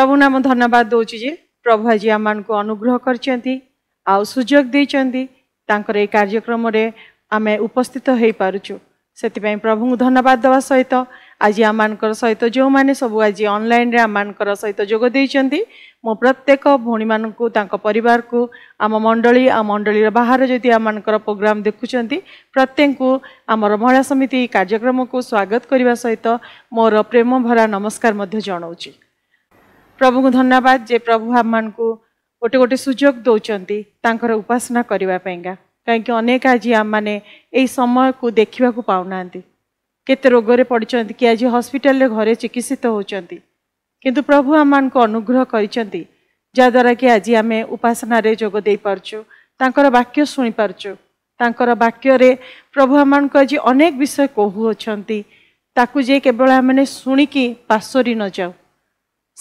ପ୍ରଭୁ ନାମ ଧନ୍ୟବାଦ ଦେଉଛି ଯେ ପ୍ରଭୁ ଆଜି ଆମମାନଙ୍କୁ ଅନୁଗ୍ରହ କରିଛନ୍ତି ଆଉ ସୁଯୋଗ ଦେଇଛନ୍ତି ତାଙ୍କର ଏହି କାର୍ଯ୍ୟକ୍ରମରେ ଆମେ ଉପସ୍ଥିତ ହୋଇପାରୁଛୁ ସେଥିପାଇଁ ପ୍ରଭୁଙ୍କୁ ଧନ୍ୟବାଦ ଦେବା ସହିତ ଆଜି ଆମମାନଙ୍କର ସହିତ ଯେଉଁମାନେ ସବୁ ଆଜି ଅନଲାଇନ୍ରେ ଆମମାନଙ୍କର ସହିତ ଯୋଗ ଦେଇଛନ୍ତି ମୁଁ ପ୍ରତ୍ୟେକ ଭଉଣୀମାନଙ୍କୁ ତାଙ୍କ ପରିବାରକୁ ଆମ ମଣ୍ଡଳୀ ଆମ ମଣ୍ଡଳୀର ବାହାରେ ଯଦି ଆମମାନଙ୍କର ପ୍ରୋଗ୍ରାମ୍ ଦେଖୁଛନ୍ତି ପ୍ରତ୍ୟେକଙ୍କୁ ଆମର ମହିଳା ସମିତି କାର୍ଯ୍ୟକ୍ରମକୁ ସ୍ୱାଗତ କରିବା ସହିତ ମୋର ପ୍ରେମ ଭରା ନମସ୍କାର ମଧ୍ୟ ଜଣାଉଛି प्रभु को धन्यवाद जे प्रभु आमु गोटे गोटे सुजोग दौरान उपासना करने कहीं अनेक आज आम मैंने समय को देखा पाऊना केते रोगरे पड़ते कि आज हस्पिटाल घरे चिकित्सित होती कि प्रभु आम अनुग्रह कराद्वारा कि आज आम उपासन जोगदे पारचु तर वाक्य शुणी पारचु तर वाक्य प्रभु आम आज अनेक विषय कहूँ ताकू केवल आम शुणी पार्श्वरी न जाऊ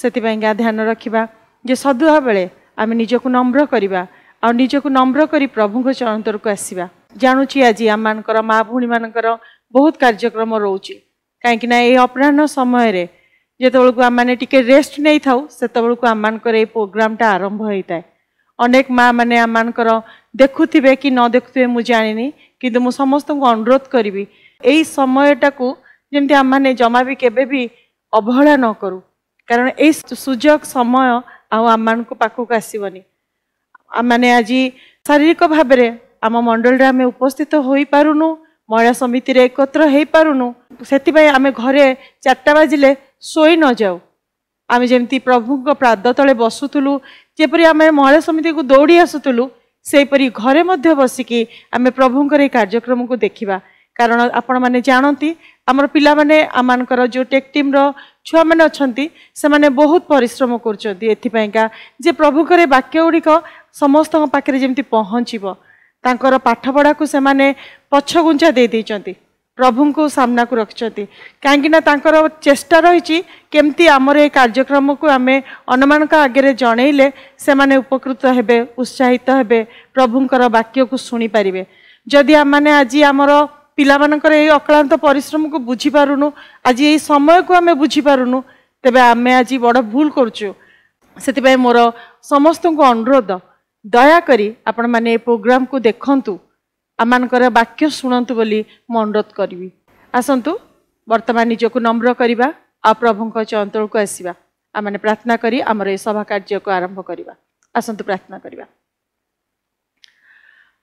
ସେଥିପାଇଁକା ଧ୍ୟାନ ରଖିବା ଯେ ସଦୁଆ ବେଳେ ଆମେ ନିଜକୁ ନମ୍ର କରିବା ଆଉ ନିଜକୁ ନମ୍ର କରି ପ୍ରଭୁଙ୍କ ଚରନ୍ତରକୁ ଆସିବା ଜାଣୁଛି ଆଜି ଆମମାନଙ୍କର ମା ଭଉଣୀମାନଙ୍କର ବହୁତ କାର୍ଯ୍ୟକ୍ରମ ରହୁଛି କାହିଁକିନା ଏଇ ଅପରାହ୍ନ ସମୟରେ ଯେତେବେଳକୁ ଆମମାନେ ଟିକେ ରେଷ୍ଟ ନେଇଥାଉ ସେତେବେଳକୁ ଆମମାନଙ୍କର ଏଇ ପ୍ରୋଗ୍ରାମଟା ଆରମ୍ଭ ହୋଇଥାଏ ଅନେକ ମାନେ ଆମମାନଙ୍କର ଦେଖୁଥିବେ କି ନ ଦେଖୁଥିବେ ମୁଁ ଜାଣିନି କିନ୍ତୁ ମୁଁ ସମସ୍ତଙ୍କୁ ଅନୁରୋଧ କରିବି ଏହି ସମୟଟାକୁ ଯେମିତି ଆମମାନେ ଜମା ବି କେବେ ବି ଅବହେଳା ନ କରୁ କାରଣ ଏଇ ସୁଯୋଗ ସମୟ ଆଉ ଆମମାନଙ୍କ ପାଖକୁ ଆସିବନି ଆମମାନେ ଆଜି ଶାରୀରିକ ଭାବରେ ଆମ ମଣ୍ଡଳରେ ଆମେ ଉପସ୍ଥିତ ହୋଇପାରୁନୁ ମହିଳା ସମିତିରେ ଏକତ୍ର ହୋଇପାରୁନୁ ସେଥିପାଇଁ ଆମେ ଘରେ ଚାରିଟା ବାଜିଲେ ଶୋଇ ନଯାଉ ଆମେ ଯେମିତି ପ୍ରଭୁଙ୍କ ପାଦ ତଳେ ବସୁଥିଲୁ ଯେପରି ଆମେ ମହିଳା ସମିତିକୁ ଦୌଡ଼ି ଆସୁଥିଲୁ ସେହିପରି ଘରେ ମଧ୍ୟ ବସିକି ଆମେ ପ୍ରଭୁଙ୍କର ଏହି କାର୍ଯ୍ୟକ୍ରମକୁ ଦେଖିବା କାରଣ ଆପଣମାନେ ଜାଣନ୍ତି ଆମର ପିଲାମାନେ ଆମମାନଙ୍କର ଯେଉଁ ଟେକ୍ ଟିମ୍ର ଛୁଆମାନେ ଅଛନ୍ତି ସେମାନେ ବହୁତ ପରିଶ୍ରମ କରୁଛନ୍ତି ଏଥିପାଇଁକା ଯେ ପ୍ରଭୁଙ୍କର ବାକ୍ୟ ଗୁଡ଼ିକ ସମସ୍ତଙ୍କ ପାଖରେ ଯେମିତି ପହଞ୍ଚିବ ତାଙ୍କର ପାଠପଢ଼ାକୁ ସେମାନେ ପଛଘୁଞ୍ଚା ଦେଇଦେଇଛନ୍ତି ପ୍ରଭୁଙ୍କୁ ସାମ୍ନାକୁ ରଖିଛନ୍ତି କାହିଁକିନା ତାଙ୍କର ଚେଷ୍ଟା ରହିଛି କେମିତି ଆମର ଏ କାର୍ଯ୍ୟକ୍ରମକୁ ଆମେ ଅନ୍ୟମାନଙ୍କ ଆଗରେ ଜଣେଇଲେ ସେମାନେ ଉପକୃତ ହେବେ ଉତ୍ସାହିତ ହେବେ ପ୍ରଭୁଙ୍କର ବାକ୍ୟକୁ ଶୁଣିପାରିବେ ଯଦି ଆମମାନେ ଆଜି ଆମର ପିଲାମାନଙ୍କର ଏଇ ଅକ୍ଳାନ୍ତ ପରିଶ୍ରମକୁ ବୁଝିପାରୁନୁ ଆଜି ଏଇ ସମୟକୁ ଆମେ ବୁଝିପାରୁନୁ ତେବେ ଆମେ ଆଜି ବଡ଼ ଭୁଲ କରୁଛୁ ସେଥିପାଇଁ ମୋର ସମସ୍ତଙ୍କୁ ଅନୁରୋଧ ଦୟାକରି ଆପଣମାନେ ଏ ପ୍ରୋଗ୍ରାମକୁ ଦେଖନ୍ତୁ ଆମମାନଙ୍କର ବାକ୍ୟ ଶୁଣନ୍ତୁ ବୋଲି ମୁଁ ଅନୁରୋଧ କରିବି ଆସନ୍ତୁ ବର୍ତ୍ତମାନ ନିଜକୁ ନମ୍ର କରିବା ଆଉ ପ୍ରଭୁଙ୍କ ଚଞ୍ଚଳକୁ ଆସିବା ଆମମାନେ ପ୍ରାର୍ଥନା କରି ଆମର ଏ ସଭା କାର୍ଯ୍ୟକୁ ଆରମ୍ଭ କରିବା ଆସନ୍ତୁ ପ୍ରାର୍ଥନା କରିବା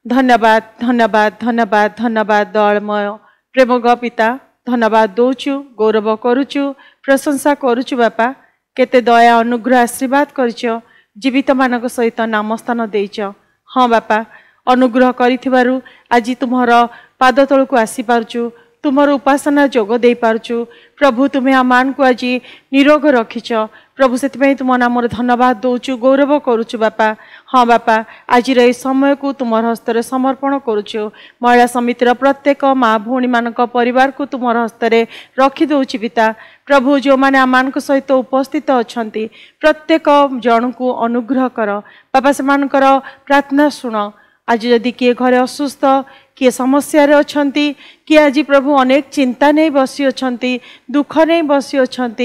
धन्यवाद धन्यवाद धन्यवाद धन्यवाद दलमय प्रेमग पिता धन्यवाद दोचु गौरव गरुछु प्रशंसा गरुछु बापा केते दया अनुग्रह आशीर्वाद गरिच जीवित म सहित नाम स्थान बापा अनुग्रह गरिबारु आज तुमर पादतल आसिपारु तुमर उपासना जोग जोगै पर्छु प्रभु तुमे को आज निरोग रखिच ପ୍ରଭୁ ସେଥିପାଇଁ ତୁମ ନାମରେ ଧନ୍ୟବାଦ ଦେଉଛୁ ଗୌରବ କରୁଛୁ ବାପା ହଁ ବାପା ଆଜିର ଏହି ସମୟକୁ ତୁମର ହସ୍ତରେ ସମର୍ପଣ କରୁଛୁ ମହିଳା ସମିତିର ପ୍ରତ୍ୟେକ ମା' ଭଉଣୀମାନଙ୍କ ପରିବାରକୁ ତୁମର ହସ୍ତରେ ରଖିଦେଉଛି ପିତା ପ୍ରଭୁ ଯେଉଁମାନେ ଆମମାନଙ୍କ ସହିତ ଉପସ୍ଥିତ ଅଛନ୍ତି ପ୍ରତ୍ୟେକ ଜଣଙ୍କୁ ଅନୁଗ୍ରହ କର ବାପା ସେମାନଙ୍କର ପ୍ରାର୍ଥନା ଶୁଣ আজ যদি কি ঘরে অসুস্থ কি সমস্যার অনেক কি আজ প্রভু অনেক চিন্তা নেই বসি অনেক দুঃখ নেই বসি অনেক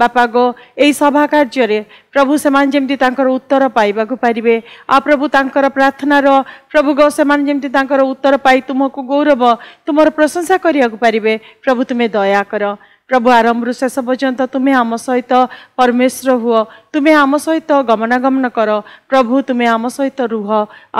বাপা গো এই সভা কার্যরে প্রভু সেমান যেমতি তাঁকর উত্তর পাইবাকু পারিবে আ প্রভু তাঁকর প্রার্থনার প্রভু গো সেমান যেমতি তাঁকর উত্তর পাই তুমকু গৌরব তুমর প্রশংসা করিয়াকু পারিবে প্রভু তুমি দয়া কর ପ୍ରଭୁ ଆରମ୍ଭରୁ ଶେଷ ପର୍ଯ୍ୟନ୍ତ ତୁମେ ଆମ ସହିତ ପରମେଶ୍ୱର ହୁଅ ତୁମେ ଆମ ସହିତ ଗମନାଗମନ କର ପ୍ରଭୁ ତୁମେ ଆମ ସହିତ ରୁହ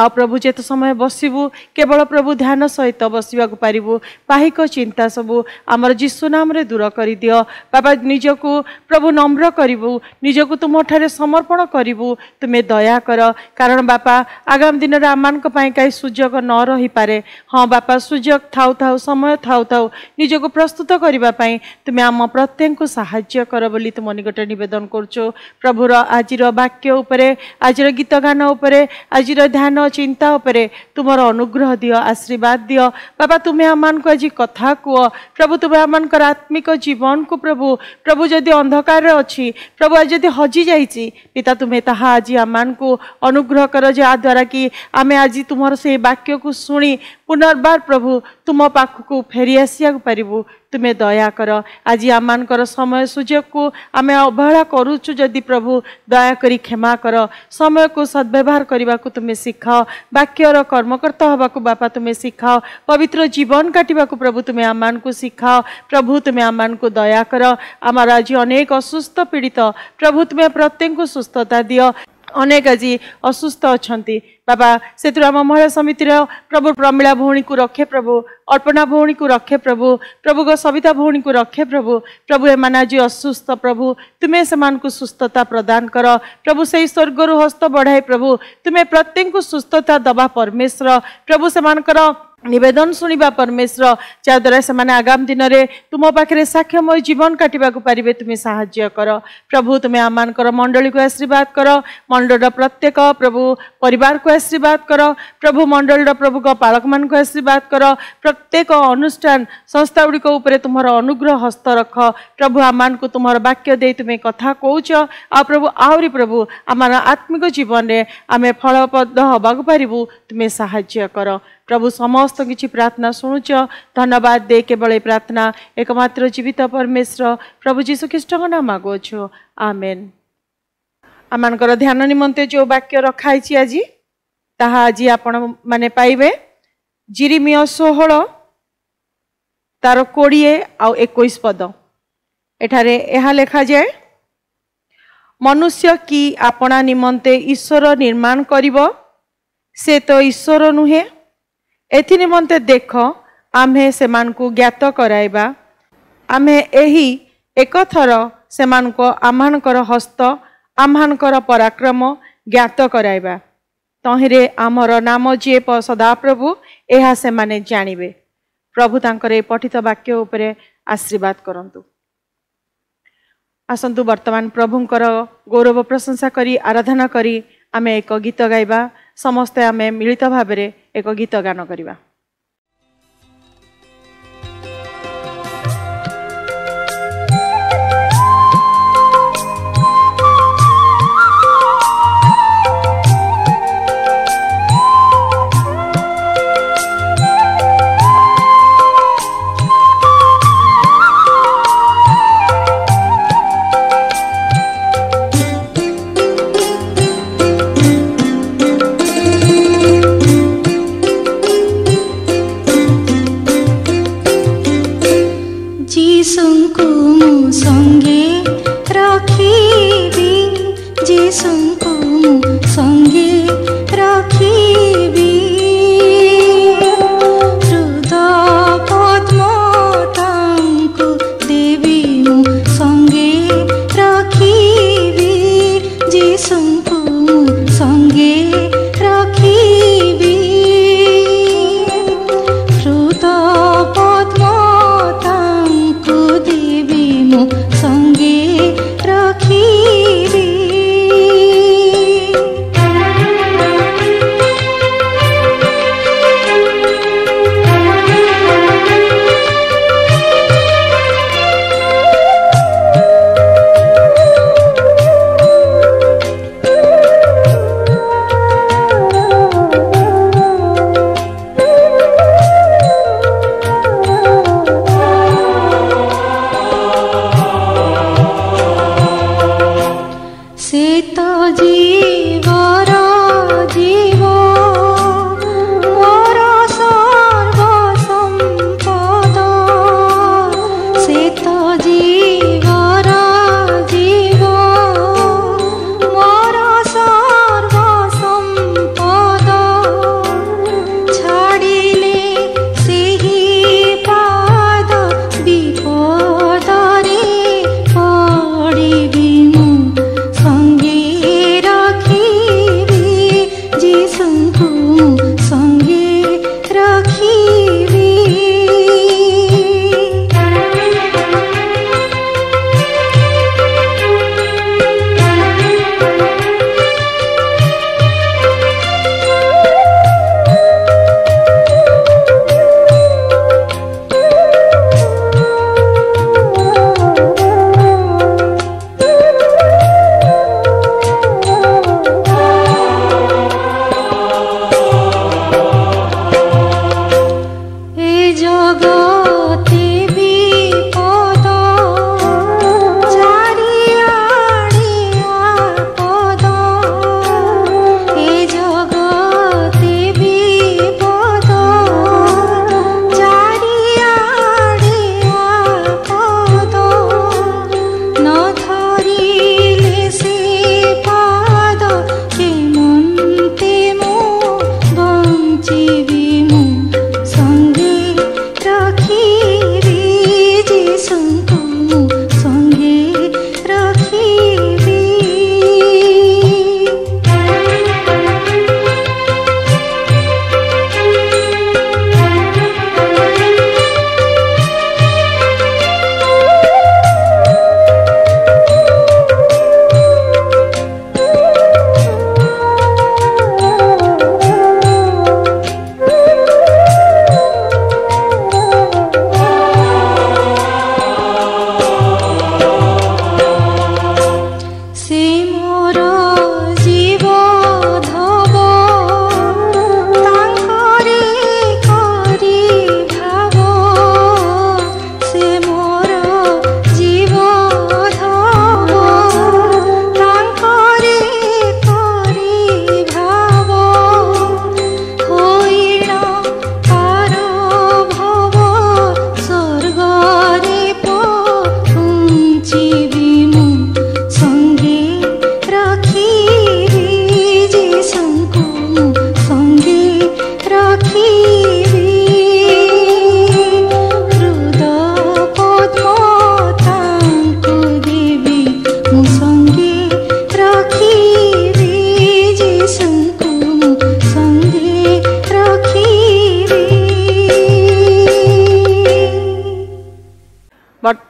ଆଉ ପ୍ରଭୁ ଯେତେ ସମୟ ବସିବୁ କେବଳ ପ୍ରଭୁ ଧ୍ୟାନ ସହିତ ବସିବାକୁ ପାରିବୁ ପାହିକ ଚିନ୍ତା ସବୁ ଆମର ଯୀଶୁ ନାମରେ ଦୂର କରିଦିଅ ବାବା ନିଜକୁ ପ୍ରଭୁ ନମ୍ର କରିବୁ ନିଜକୁ ତୁମଠାରେ ସମର୍ପଣ କରିବୁ ତୁମେ ଦୟା କର କାରଣ ବାପା ଆଗାମୀ ଦିନରେ ଆମମାନଙ୍କ ପାଇଁ କାହିଁ ସୁଯୋଗ ନ ରହିପାରେ ହଁ ବାପା ସୁଯୋଗ ଥାଉ ଥାଉ ସମୟ ଥାଉ ଥାଉ ନିଜକୁ ପ୍ରସ୍ତୁତ କରିବା ପାଇଁ ତୁମେ তুমি আম প্রত্যেককে সাহায্য কর বলে তুম নিকটে নিবেদন করছো প্রভুর আজির বাক্য উপরে আজির গীত গান উপরে আজির ধ্যান চিন্তা উপরে তুমর অনুগ্রহ দিও আশীর্বাদ দিও বাবা তুমি আমাকে আজি কথা কুহ প্রভু তুমি আমার আত্মিক জীবনকু প্রভু প্রভু যদি অন্ধকার অছি প্রভু আজ যদি হজি যাইছি পিতা তুমি তাহা আজি আমাকে অনুগ্রহ কর যা দ্বারা কি আমি আজি তোমার সেই বাক্যকু শুনি পুনর্বার প্রভু তুম পাখক ফেরি আসিয়া পারিবু তুমি দয়া কর আজ আমার সময় সুযোগকু আমি অবহেলা করুছু যদি প্রভু দয়া করি ক্ষমা কর সময়কু সদ্ব্যবহার করা তুমি শিখাও বাক্যর কর্মকর্তা হওয়া বাপা তুমি শিখাও পবিত্র জীবন কাটবা প্রভু তুমি আমানু শিখাও প্রভু তুমি আমানু দয়া কর আমার আজ অনেক অসুস্থ পীড়িত প্রভু তুমি প্রত্যেক সুস্থতা দিও ଅନେକ ଆଜି ଅସୁସ୍ଥ ଅଛନ୍ତି ବାବା ସେଥିରୁ ଆମ ମହିଳା ସମିତିର ପ୍ରଭୁ ପ୍ରମିଳା ଭଉଣୀକୁ ରଖେ ପ୍ରଭୁ ଅଳ୍ପନା ଭଉଣୀକୁ ରଖେ ପ୍ରଭୁ ପ୍ରଭୁଙ୍କ ସବିତା ଭଉଣୀକୁ ରଖେ ପ୍ରଭୁ ପ୍ରଭୁ ଏମାନେ ଆଜି ଅସୁସ୍ଥ ପ୍ରଭୁ ତୁମେ ସେମାନଙ୍କୁ ସୁସ୍ଥତା ପ୍ରଦାନ କର ପ୍ରଭୁ ସେହି ସ୍ୱର୍ଗରୁ ହସ୍ତ ବଢ଼ାଏ ପ୍ରଭୁ ତୁମେ ପ୍ରତ୍ୟେକଙ୍କୁ ସୁସ୍ଥତା ଦେବା ପରମେଶ୍ୱର ପ୍ରଭୁ ସେମାନଙ୍କର ନିବେଦନ ଶୁଣିବା ପରମେଶ୍ୱର ଯାହାଦ୍ୱାରା ସେମାନେ ଆଗାମୀ ଦିନରେ ତୁମ ପାଖରେ ସାକ୍ଷ୍ୟମୟ ଜୀବନ କାଟିବାକୁ ପାରିବେ ତୁମେ ସାହାଯ୍ୟ କର ପ୍ରଭୁ ତୁମେ ଆମମାନଙ୍କର ମଣ୍ଡଳୀକୁ ଆଶୀର୍ବାଦ କର ମଣ୍ଡଳର ପ୍ରତ୍ୟେକ ପ୍ରଭୁ ପରିବାରକୁ ଆଶୀର୍ବାଦ କର ପ୍ରଭୁ ମଣ୍ଡଳୀର ପ୍ରଭୁଙ୍କ ପାଳକମାନଙ୍କୁ ଆଶୀର୍ବାଦ କର ପ୍ରତ୍ୟେକ ଅନୁଷ୍ଠାନ ସଂସ୍ଥାଗୁଡ଼ିକ ଉପରେ ତୁମର ଅନୁଗ୍ରହ ହସ୍ତ ରଖ ପ୍ରଭୁ ଆମମାନଙ୍କୁ ତୁମର ବାକ୍ୟ ଦେଇ ତୁମେ କଥା କହୁଛ ଆଉ ପ୍ରଭୁ ଆହୁରି ପ୍ରଭୁ ଆମର ଆତ୍ମିକ ଜୀବନରେ ଆମେ ଫଳପ୍ରଦ ହେବାକୁ ପାରିବୁ ତୁମେ ସାହାଯ୍ୟ କର প্রভু সমস্ত কিছু প্রার্থনা শুণুছ ধন্যবাদ দে কেবল এই প্রার্থনা একমাত্র জীবিত পরমেশ্বর প্রভু যীশু খ্রিস্টଙ୍କ নাম মাগুଅଛୁ আমেন আমার ধ্যান নিমন্তে যে বাক্য রখা হয়েছি আজ তাহা আজ আপন মানে পাইবে জিরিমিয় ষোহল তার কোড়িয়ে আউ একুশ পদ এঠারে এহা লেখা যায় মনুষ্য কি আপনা নিমন্তে ঈশ্বর নির্মাণ করিব সে তো ঈশ্বর নুহে ଏଥିନିମନ୍ତେ ଦେଖ ଆମ୍ଭେ ସେମାନଙ୍କୁ ଜ୍ଞାତ କରାଇବା ଆମ୍ଭେ ଏହି ଏକଥର ସେମାନଙ୍କ ଆମ୍ମାନଙ୍କର ହସ୍ତ ଆମ୍ମାନଙ୍କର ପରାକ୍ରମ ଜ୍ଞାତ କରାଇବା ତହିଁରେ ଆମର ନାମ ଯିଏ ପ ସଦାପ୍ରଭୁ ଏହା ସେମାନେ ଜାଣିବେ ପ୍ରଭୁ ତାଙ୍କର ଏ ପଠିତ ବାକ୍ୟ ଉପରେ ଆଶୀର୍ବାଦ କରନ୍ତୁ ଆସନ୍ତୁ ବର୍ତ୍ତମାନ ପ୍ରଭୁଙ୍କର ଗୌରବ ପ୍ରଶଂସା କରି ଆରାଧନା କରି ଆମେ ଏକ ଗୀତ ଗାଇବା ସମସ୍ତେ ଆମେ ମିଳିତ ଭାବରେ ଏକ ଗୀତ ଗାନ କରିବା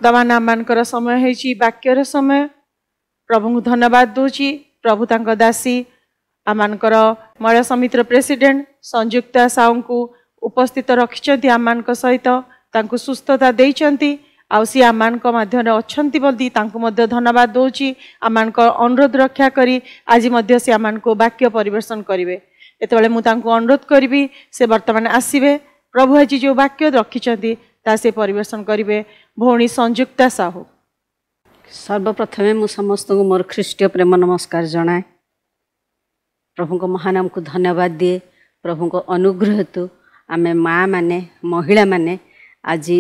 ଦେବା ନାମାନଙ୍କର ସମୟ ହେଉଛି ବାକ୍ୟର ସମୟ ପ୍ରଭୁଙ୍କୁ ଧନ୍ୟବାଦ ଦେଉଛି ପ୍ରଭୁ ତାଙ୍କ ଦାସୀ ଆମମାନଙ୍କର ମହିଳା ସମିତିର ପ୍ରେସିଡେଣ୍ଟ ସଂଯୁକ୍ତା ସାହୁଙ୍କୁ ଉପସ୍ଥିତ ରଖିଛନ୍ତି ଆମମାନଙ୍କ ସହିତ ତାଙ୍କୁ ସୁସ୍ଥତା ଦେଇଛନ୍ତି ଆଉ ସିଏ ଆମମାନଙ୍କ ମାଧ୍ୟମରେ ଅଛନ୍ତି ବୋଲି ତାଙ୍କୁ ମଧ୍ୟ ଧନ୍ୟବାଦ ଦେଉଛି ଆମମାନଙ୍କ ଅନୁରୋଧ ରକ୍ଷା କରି ଆଜି ମଧ୍ୟ ସେ ଆମମାନଙ୍କୁ ବାକ୍ୟ ପରିବେଷଣ କରିବେ ଯେତେବେଳେ ମୁଁ ତାଙ୍କୁ ଅନୁରୋଧ କରିବି ସେ ବର୍ତ୍ତମାନ ଆସିବେ ପ୍ରଭୁ ଆଜି ଯେଉଁ ବାକ୍ୟ ରଖିଛନ୍ତି ତାହା ସେ ପରିବେଷଣ କରିବେ ଭଉଣୀ ସଂଯୁକ୍ତା ସାହୁ ସର୍ବପ୍ରଥମେ ମୁଁ ସମସ୍ତଙ୍କୁ ମୋର ଖ୍ରୀଷ୍ଟୀୟ ପ୍ରେମ ନମସ୍କାର ଜଣାଏ ପ୍ରଭୁଙ୍କ ମହାନାମକୁ ଧନ୍ୟବାଦ ଦିଏ ପ୍ରଭୁଙ୍କ ଅନୁଗ୍ରହ ହେତୁ ଆମେ ମାଆମାନେ ମହିଳାମାନେ ଆଜି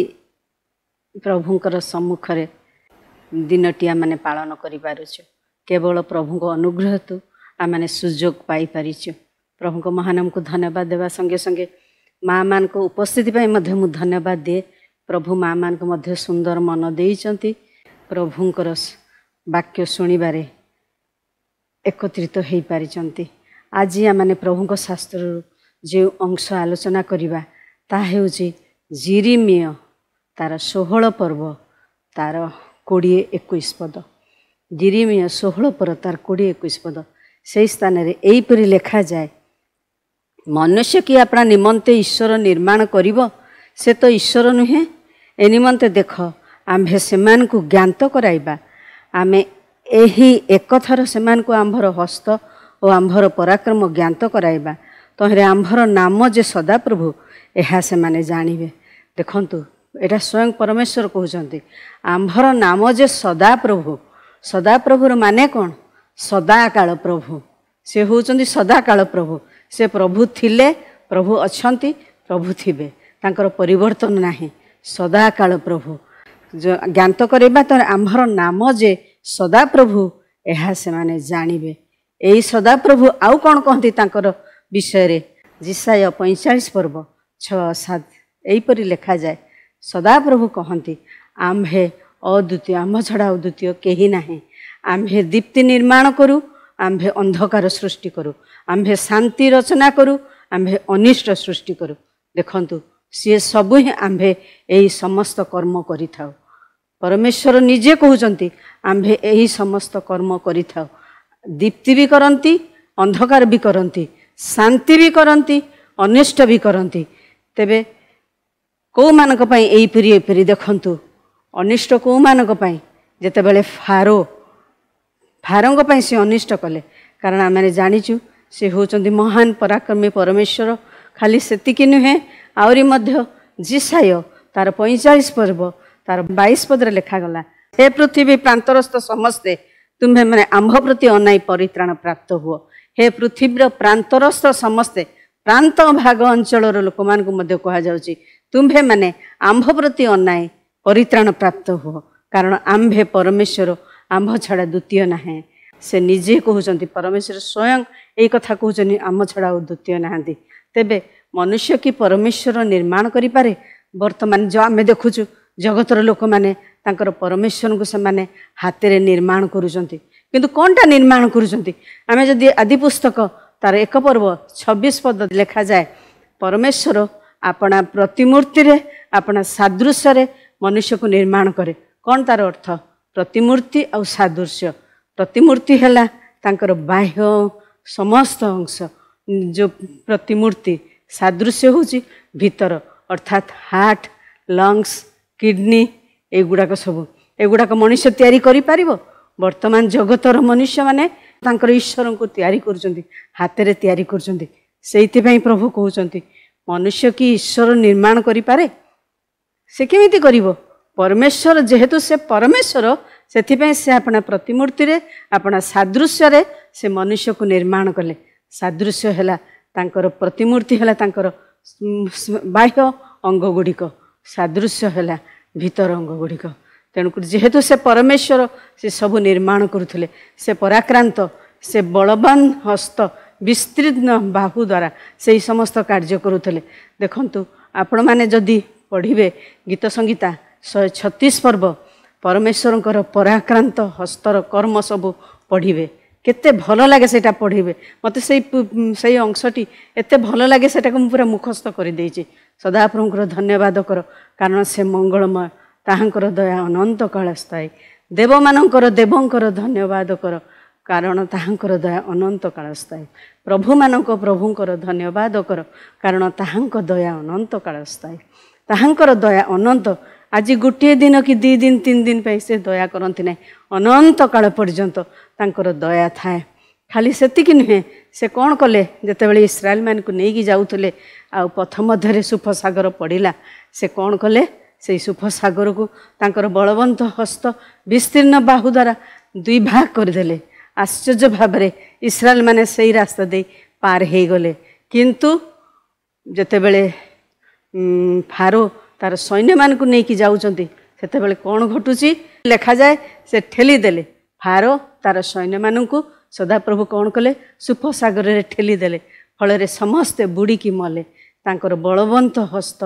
ପ୍ରଭୁଙ୍କର ସମ୍ମୁଖରେ ଦିନଟିଆ ମାନେ ପାଳନ କରିପାରୁଛୁ କେବଳ ପ୍ରଭୁଙ୍କ ଅନୁଗ୍ରହ ହେତୁ ଆମମାନେ ସୁଯୋଗ ପାଇପାରିଛୁ ପ୍ରଭୁଙ୍କ ମହାନାମକୁ ଧନ୍ୟବାଦ ଦେବା ସଙ୍ଗେ ସଙ୍ଗେ ମାଆମାନଙ୍କ ଉପସ୍ଥିତି ପାଇଁ ମଧ୍ୟ ମୁଁ ଧନ୍ୟବାଦ ଦିଏ ପ୍ରଭୁ ମାଆମାନଙ୍କୁ ମଧ୍ୟ ସୁନ୍ଦର ମନ ଦେଇଛନ୍ତି ପ୍ରଭୁଙ୍କର ବାକ୍ୟ ଶୁଣିବାରେ ଏକତ୍ରିତ ହୋଇପାରିଛନ୍ତି ଆଜି ଆମମାନେ ପ୍ରଭୁଙ୍କ ଶାସ୍ତ୍ରରୁ ଯେଉଁ ଅଂଶ ଆଲୋଚନା କରିବା ତାହା ହେଉଛି ଜିରିମିୟ ତା'ର ଷୋହଳ ପର୍ବ ତା'ର କୋଡ଼ିଏ ଏକୋଇଶ ପଦ ଜିରିମିୟ ଷୋହଳ ପର ତା'ର କୋଡ଼ିଏ ଏକୋଇଶ ପଦ ସେହି ସ୍ଥାନରେ ଏହିପରି ଲେଖାଯାଏ ମନୁଷ୍ୟ କି ଆପଣା ନିମନ୍ତେ ଈଶ୍ୱର ନିର୍ମାଣ କରିବ ସେ ତ ଈଶ୍ୱର ନୁହେଁ ଏ ନିମନ୍ତେ ଦେଖ ଆମ୍ଭେ ସେମାନଙ୍କୁ ଜ୍ଞାନ୍ତ କରାଇବା ଆମେ ଏହି ଏକଥର ସେମାନଙ୍କୁ ଆମ୍ଭର ହସ୍ତ ଓ ଆମ୍ଭର ପରାକ୍ରମ ଜ୍ଞାନ୍ତ କରାଇବା ତହିଁରେ ଆମ୍ଭର ନାମ ଯେ ସଦାପ୍ରଭୁ ଏହା ସେମାନେ ଜାଣିବେ ଦେଖନ୍ତୁ ଏଇଟା ସ୍ୱୟଂ ପରମେଶ୍ୱର କହୁଛନ୍ତି ଆମ୍ଭର ନାମ ଯେ ସଦାପ୍ରଭୁ ସଦାପ୍ରଭୁର ମାନେ କ'ଣ ସଦାକାଳ ପ୍ରଭୁ ସେ ହେଉଛନ୍ତି ସଦାକାଳ ପ୍ରଭୁ ସେ ପ୍ରଭୁ ଥିଲେ ପ୍ରଭୁ ଅଛନ୍ତି ପ୍ରଭୁ ଥିବେ ତାଙ୍କର ପରିବର୍ତ୍ତନ ନାହିଁ ସଦାକାଳ ପ୍ରଭୁ ଜ୍ଞାତ କରିବା ତ ଆମ୍ଭର ନାମ ଯେ ସଦାପ୍ରଭୁ ଏହା ସେମାନେ ଜାଣିବେ ଏଇ ସଦାପ୍ରଭୁ ଆଉ କ'ଣ କହନ୍ତି ତାଙ୍କର ବିଷୟରେ ଜିସାୟ ପଇଁଚାଳିଶ ପର୍ବ ଛଅ ସାତ ଏହିପରି ଲେଖାଯାଏ ସଦାପ୍ରଭୁ କହନ୍ତି ଆମ୍ଭେ ଅଦ୍ୱିତୀୟ ଆମ୍ଭ ଛଡ଼ା ଅଦ୍ୱିତୀୟ କେହି ନାହିଁ ଆମ୍ଭେ ଦୀପ୍ତି ନିର୍ମାଣ କରୁ ଆମ୍ଭେ ଅନ୍ଧକାର ସୃଷ୍ଟି କରୁ ଆମ୍ଭେ ଶାନ୍ତି ରଚନା କରୁ ଆମ୍ଭେ ଅନିଷ୍ଟ ସୃଷ୍ଟି କରୁ ଦେଖନ୍ତୁ ସିଏ ସବୁ ହିଁ ଆମ୍ଭେ ଏହି ସମସ୍ତ କର୍ମ କରିଥାଉ ପରମେଶ୍ୱର ନିଜେ କହୁଛନ୍ତି ଆମ୍ଭେ ଏହି ସମସ୍ତ କର୍ମ କରିଥାଉ ଦୀପ୍ତି ବି କରନ୍ତି ଅନ୍ଧକାର ବି କରନ୍ତି ଶାନ୍ତି ବି କରନ୍ତି ଅନିଷ୍ଟ ବି କରନ୍ତି ତେବେ କେଉଁମାନଙ୍କ ପାଇଁ ଏହିପରି ଏପରି ଦେଖନ୍ତୁ ଅନିଷ୍ଟ କେଉଁମାନଙ୍କ ପାଇଁ ଯେତେବେଳେ ଫାରୋ ଫାରୋଙ୍କ ପାଇଁ ସେ ଅନିଷ୍ଟ କଲେ କାରଣ ଆମେ ଜାଣିଛୁ ସେ ହେଉଛନ୍ତି ମହାନ ପରାକ୍ରମୀ ପରମେଶ୍ୱର ଖାଲି ସେତିକି ନୁହେଁ ଆହୁରି ମଧ୍ୟ ଜିସାୟ ତାର ପଇଁଚାଳିଶ ପର୍ବ ତାର ବାଇଶ ପଦରେ ଲେଖାଗଲା ହେ ପୃଥିବୀ ପ୍ରାନ୍ତରସ୍ଥ ସମସ୍ତେ ତୁମ୍ଭେମାନେ ଆମ୍ଭ ପ୍ରତି ଅନାଇ ପରିତ୍ରାଣ ପ୍ରାପ୍ତ ହୁଅ ହେ ପୃଥିବୀର ପ୍ରାନ୍ତରସ୍ଥ ସମସ୍ତେ ପ୍ରାନ୍ତ ଭାଗ ଅଞ୍ଚଳର ଲୋକମାନଙ୍କୁ ମଧ୍ୟ କୁହାଯାଉଛି ତୁମ୍ଭେମାନେ ଆମ୍ଭ ପ୍ରତି ଅନାଏ ପରିତ୍ରାଣ ପ୍ରାପ୍ତ ହୁଅ କାରଣ ଆମ୍ଭେ ପରମେଶ୍ୱର ଆମ୍ଭ ଛଡ଼ା ଦ୍ୱିତୀୟ ନାହିଁ ସେ ନିଜେ କହୁଛନ୍ତି ପରମେଶ୍ୱର ସ୍ୱୟଂ ଏଇ କଥା କହୁଛନ୍ତି ଆମ ଛଡ଼ା ଆଉ ଦ୍ୱିତୀୟ ନାହାନ୍ତି ତେବେ मनुष्य कि परमेश्वर निर्माण गरिपे बर्तमान जो आमे देखुछु जगत र लोके तर परमेश्वर हातले निर्माण गर्ुन कि कि निर्माण गर्ुचि आदि पुस्तक तार एक पर्व छब्बिस पद लेखा जाए परमेश्वर आपणा प्रतिमूर्ति आपणा सादृश्य मनुष्य को निर्माण कन् तार अर्थ प्रतिमूर्ति आउ सादृश्य प्रतिमूर्ति होला बाह्य समस्त अंश जो प्रतिमूर्ति ସାଦୃଶ୍ୟ ହେଉଛି ଭିତର ଅର୍ଥାତ୍ ହାର୍ଟ ଲଙ୍ଗସ୍ କିଡ଼ନୀ ଏଗୁଡ଼ାକ ସବୁ ଏଗୁଡ଼ାକ ମଣିଷ ତିଆରି କରିପାରିବ ବର୍ତ୍ତମାନ ଜଗତର ମନୁଷ୍ୟମାନେ ତାଙ୍କର ଈଶ୍ୱରଙ୍କୁ ତିଆରି କରୁଛନ୍ତି ହାତରେ ତିଆରି କରୁଛନ୍ତି ସେଇଥିପାଇଁ ପ୍ରଭୁ କହୁଛନ୍ତି ମନୁଷ୍ୟ କି ଈଶ୍ୱର ନିର୍ମାଣ କରିପାରେ ସେ କେମିତି କରିବ ପରମେଶ୍ୱର ଯେହେତୁ ସେ ପରମେଶ୍ୱର ସେଥିପାଇଁ ସେ ଆପଣା ପ୍ରତିମୂର୍ତ୍ତିରେ ଆପଣା ସାଦୃଶ୍ୟରେ ସେ ମନୁଷ୍ୟକୁ ନିର୍ମାଣ କଲେ ସାଦୃଶ୍ୟ ହେଲା ତାଙ୍କର ପ୍ରତିମୂର୍ତ୍ତି ହେଲା ତାଙ୍କର ବାହ୍ୟ ଅଙ୍ଗ ଗୁଡ଼ିକ ସାଦୃଶ୍ୟ ହେଲା ଭିତର ଅଙ୍ଗ ଗୁଡ଼ିକ ତେଣୁକରି ଯେହେତୁ ସେ ପରମେଶ୍ୱର ସେ ସବୁ ନିର୍ମାଣ କରୁଥିଲେ ସେ ପରାକ୍ରାନ୍ତ ସେ ବଳବାନ ହସ୍ତ ବିସ୍ତୀର୍ଣ୍ଣ ବାହୁ ଦ୍ୱାରା ସେହି ସମସ୍ତ କାର୍ଯ୍ୟ କରୁଥିଲେ ଦେଖନ୍ତୁ ଆପଣମାନେ ଯଦି ପଢ଼ିବେ ଗୀତ ସଂଗୀତା ଶହେ ଛତିଶ ପର୍ବ ପରମେଶ୍ୱରଙ୍କର ପରାକ୍ରାନ୍ତ ହସ୍ତର କର୍ମ ସବୁ ପଢ଼ିବେ କେତେ ଭଲ ଲାଗେ ସେଇଟା ପଢ଼ିବେ ମୋତେ ସେଇ ସେଇ ଅଂଶଟି ଏତେ ଭଲ ଲାଗେ ସେଟାକୁ ମୁଁ ପୁରା ମୁଖସ୍ଥ କରିଦେଇଛି ସଦାପ୍ରଭୁଙ୍କର ଧନ୍ୟବାଦ କର କାରଣ ସେ ମଙ୍ଗଳମୟ ତାହାଙ୍କର ଦୟା ଅନନ୍ତ କାଳ ସ୍ଥାୟୀ ଦେବମାନଙ୍କର ଦେବଙ୍କର ଧନ୍ୟବାଦ କର କାରଣ ତାହାଙ୍କର ଦୟା ଅନନ୍ତ କାଳ ସ୍ଥାୟୀ ପ୍ରଭୁମାନଙ୍କ ପ୍ରଭୁଙ୍କର ଧନ୍ୟବାଦ କର କାରଣ ତାହାଙ୍କ ଦୟା ଅନନ୍ତ କାଳ ସ୍ଥାୟୀ ତାହାଙ୍କର ଦୟା ଅନନ୍ତ ଆଜି ଗୋଟିଏ ଦିନ କି ଦୁଇ ଦିନ ତିନି ଦିନ ପାଇଁ ସେ ଦୟା କରନ୍ତି ନାହିଁ ଅନନ୍ତ କାଳ ପର୍ଯ୍ୟନ୍ତ ତାଙ୍କର ଦୟା ଥାଏ ଖାଲି ସେତିକି ନୁହେଁ ସେ କ'ଣ କଲେ ଯେତେବେଳେ ଇସ୍ରାଏଲମାନଙ୍କୁ ନେଇକି ଯାଉଥିଲେ ଆଉ ପଥ ମଧ୍ୟରେ ସୁଫସାଗର ପଡ଼ିଲା ସେ କ'ଣ କଲେ ସେଇ ସୁଫସାଗରକୁ ତାଙ୍କର ବଳବନ୍ତ ହସ୍ତ ବିସ୍ତୀର୍ଣ୍ଣ ବାହୁ ଦ୍ୱାରା ଦୁଇ ଭାଗ କରିଦେଲେ ଆଶ୍ଚର୍ଯ୍ୟ ଭାବରେ ଇସ୍ରାଏଲମାନେ ସେଇ ରାସ୍ତା ଦେଇ ପାର ହୋଇଗଲେ କିନ୍ତୁ ଯେତେବେଳେ ଫାରୋ ତା'ର ସୈନ୍ୟମାନଙ୍କୁ ନେଇକି ଯାଉଛନ୍ତି ସେତେବେଳେ କ'ଣ ଘଟୁଛି ଲେଖାଯାଏ ସେ ଠେଲିଦେଲେ ଫାର ତା'ର ସୈନ୍ୟମାନଙ୍କୁ ସଦାପ୍ରଭୁ କ'ଣ କଲେ ସୁପସାଗରରେ ଠେଲିଦେଲେ ଫଳରେ ସମସ୍ତେ ବୁଡ଼ିକି ମଲେ ତାଙ୍କର ବଳବନ୍ତ ହସ୍ତ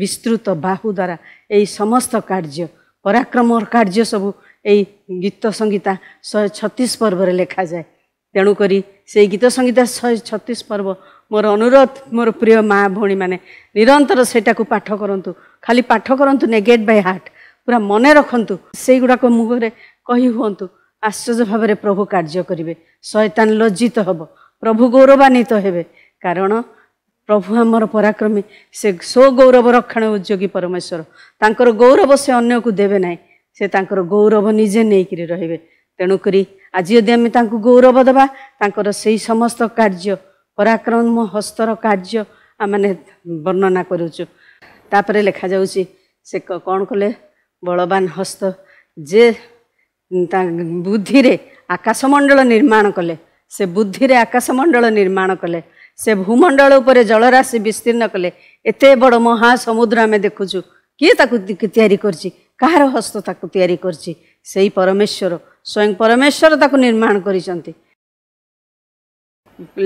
ବିସ୍ତୃତ ବାହୁ ଦ୍ୱାରା ଏଇ ସମସ୍ତ କାର୍ଯ୍ୟ ପରାକ୍ରମ କାର୍ଯ୍ୟ ସବୁ ଏଇ ଗୀତ ସଙ୍ଗୀତା ଶହେ ଛତିଶ ପର୍ବରେ ଲେଖାଯାଏ ତେଣୁକରି ସେଇ ଗୀତ ସଙ୍ଗୀତା ଶହେ ଛତିଶ ପର୍ବ ମୋର ଅନୁରୋଧ ମୋର ପ୍ରିୟ ମା' ଭଉଣୀମାନେ ନିରନ୍ତର ସେଇଟାକୁ ପାଠ କରନ୍ତୁ ଖାଲି ପାଠ କରନ୍ତୁ ଗେଟ୍ ବାଇ ହାର୍ଟ ପୁରା ମନେ ରଖନ୍ତୁ ସେଇଗୁଡ଼ାକ ମୁହଁରେ କହି ହୁଅନ୍ତୁ ଆଶ୍ଚର୍ଯ୍ୟ ଭାବରେ ପ୍ରଭୁ କାର୍ଯ୍ୟ କରିବେ ଶୟତାନ ଲଜ୍ଜିତ ହେବ ପ୍ରଭୁ ଗୌରବାନ୍ୱିତ ହେବେ କାରଣ ପ୍ରଭୁ ଆମର ପରାକ୍ରମୀ ସେ ଗୌରବ ରକ୍ଷଣ ଉଦ୍ୟୋଗୀ ପରମେଶ୍ୱର ତାଙ୍କର ଗୌରବ ସେ ଅନ୍ୟକୁ ଦେବେ ନାହିଁ ସେ ତାଙ୍କର ଗୌରବ ନିଜେ ନେଇକରି ରହିବେ ତେଣୁକରି ଆଜି ଯଦି ଆମେ ତାଙ୍କୁ ଗୌରବ ଦେବା ତାଙ୍କର ସେଇ ସମସ୍ତ କାର୍ଯ୍ୟ ପରାକ୍ରମ ହସ୍ତର କାର୍ଯ୍ୟ ଆମେ ବର୍ଣ୍ଣନା କରୁଛୁ ତାପରେ ଲେଖାଯାଉଛି ସେ କ'ଣ କଲେ ବଳବାନ ହସ୍ତ ଯେ ତା ବୁଦ୍ଧିରେ ଆକାଶମଣ୍ଡଳ ନିର୍ମାଣ କଲେ ସେ ବୁଦ୍ଧିରେ ଆକାଶମଣ୍ଡଳ ନିର୍ମାଣ କଲେ ସେ ଭୂମଣ୍ଡଳ ଉପରେ ଜଳରାଶି ବିସ୍ତୀର୍ଣ୍ଣ କଲେ ଏତେ ବଡ଼ ମହାସମୁଦ୍ର ଆମେ ଦେଖୁଛୁ କିଏ ତାକୁ ତିଆରି କରିଛି କାହାର ହସ୍ତ ତାକୁ ତିଆରି କରିଛି ସେଇ ପରମେଶ୍ୱର ସ୍ୱୟଂ ପରମେଶ୍ୱର ତାକୁ ନିର୍ମାଣ କରିଛନ୍ତି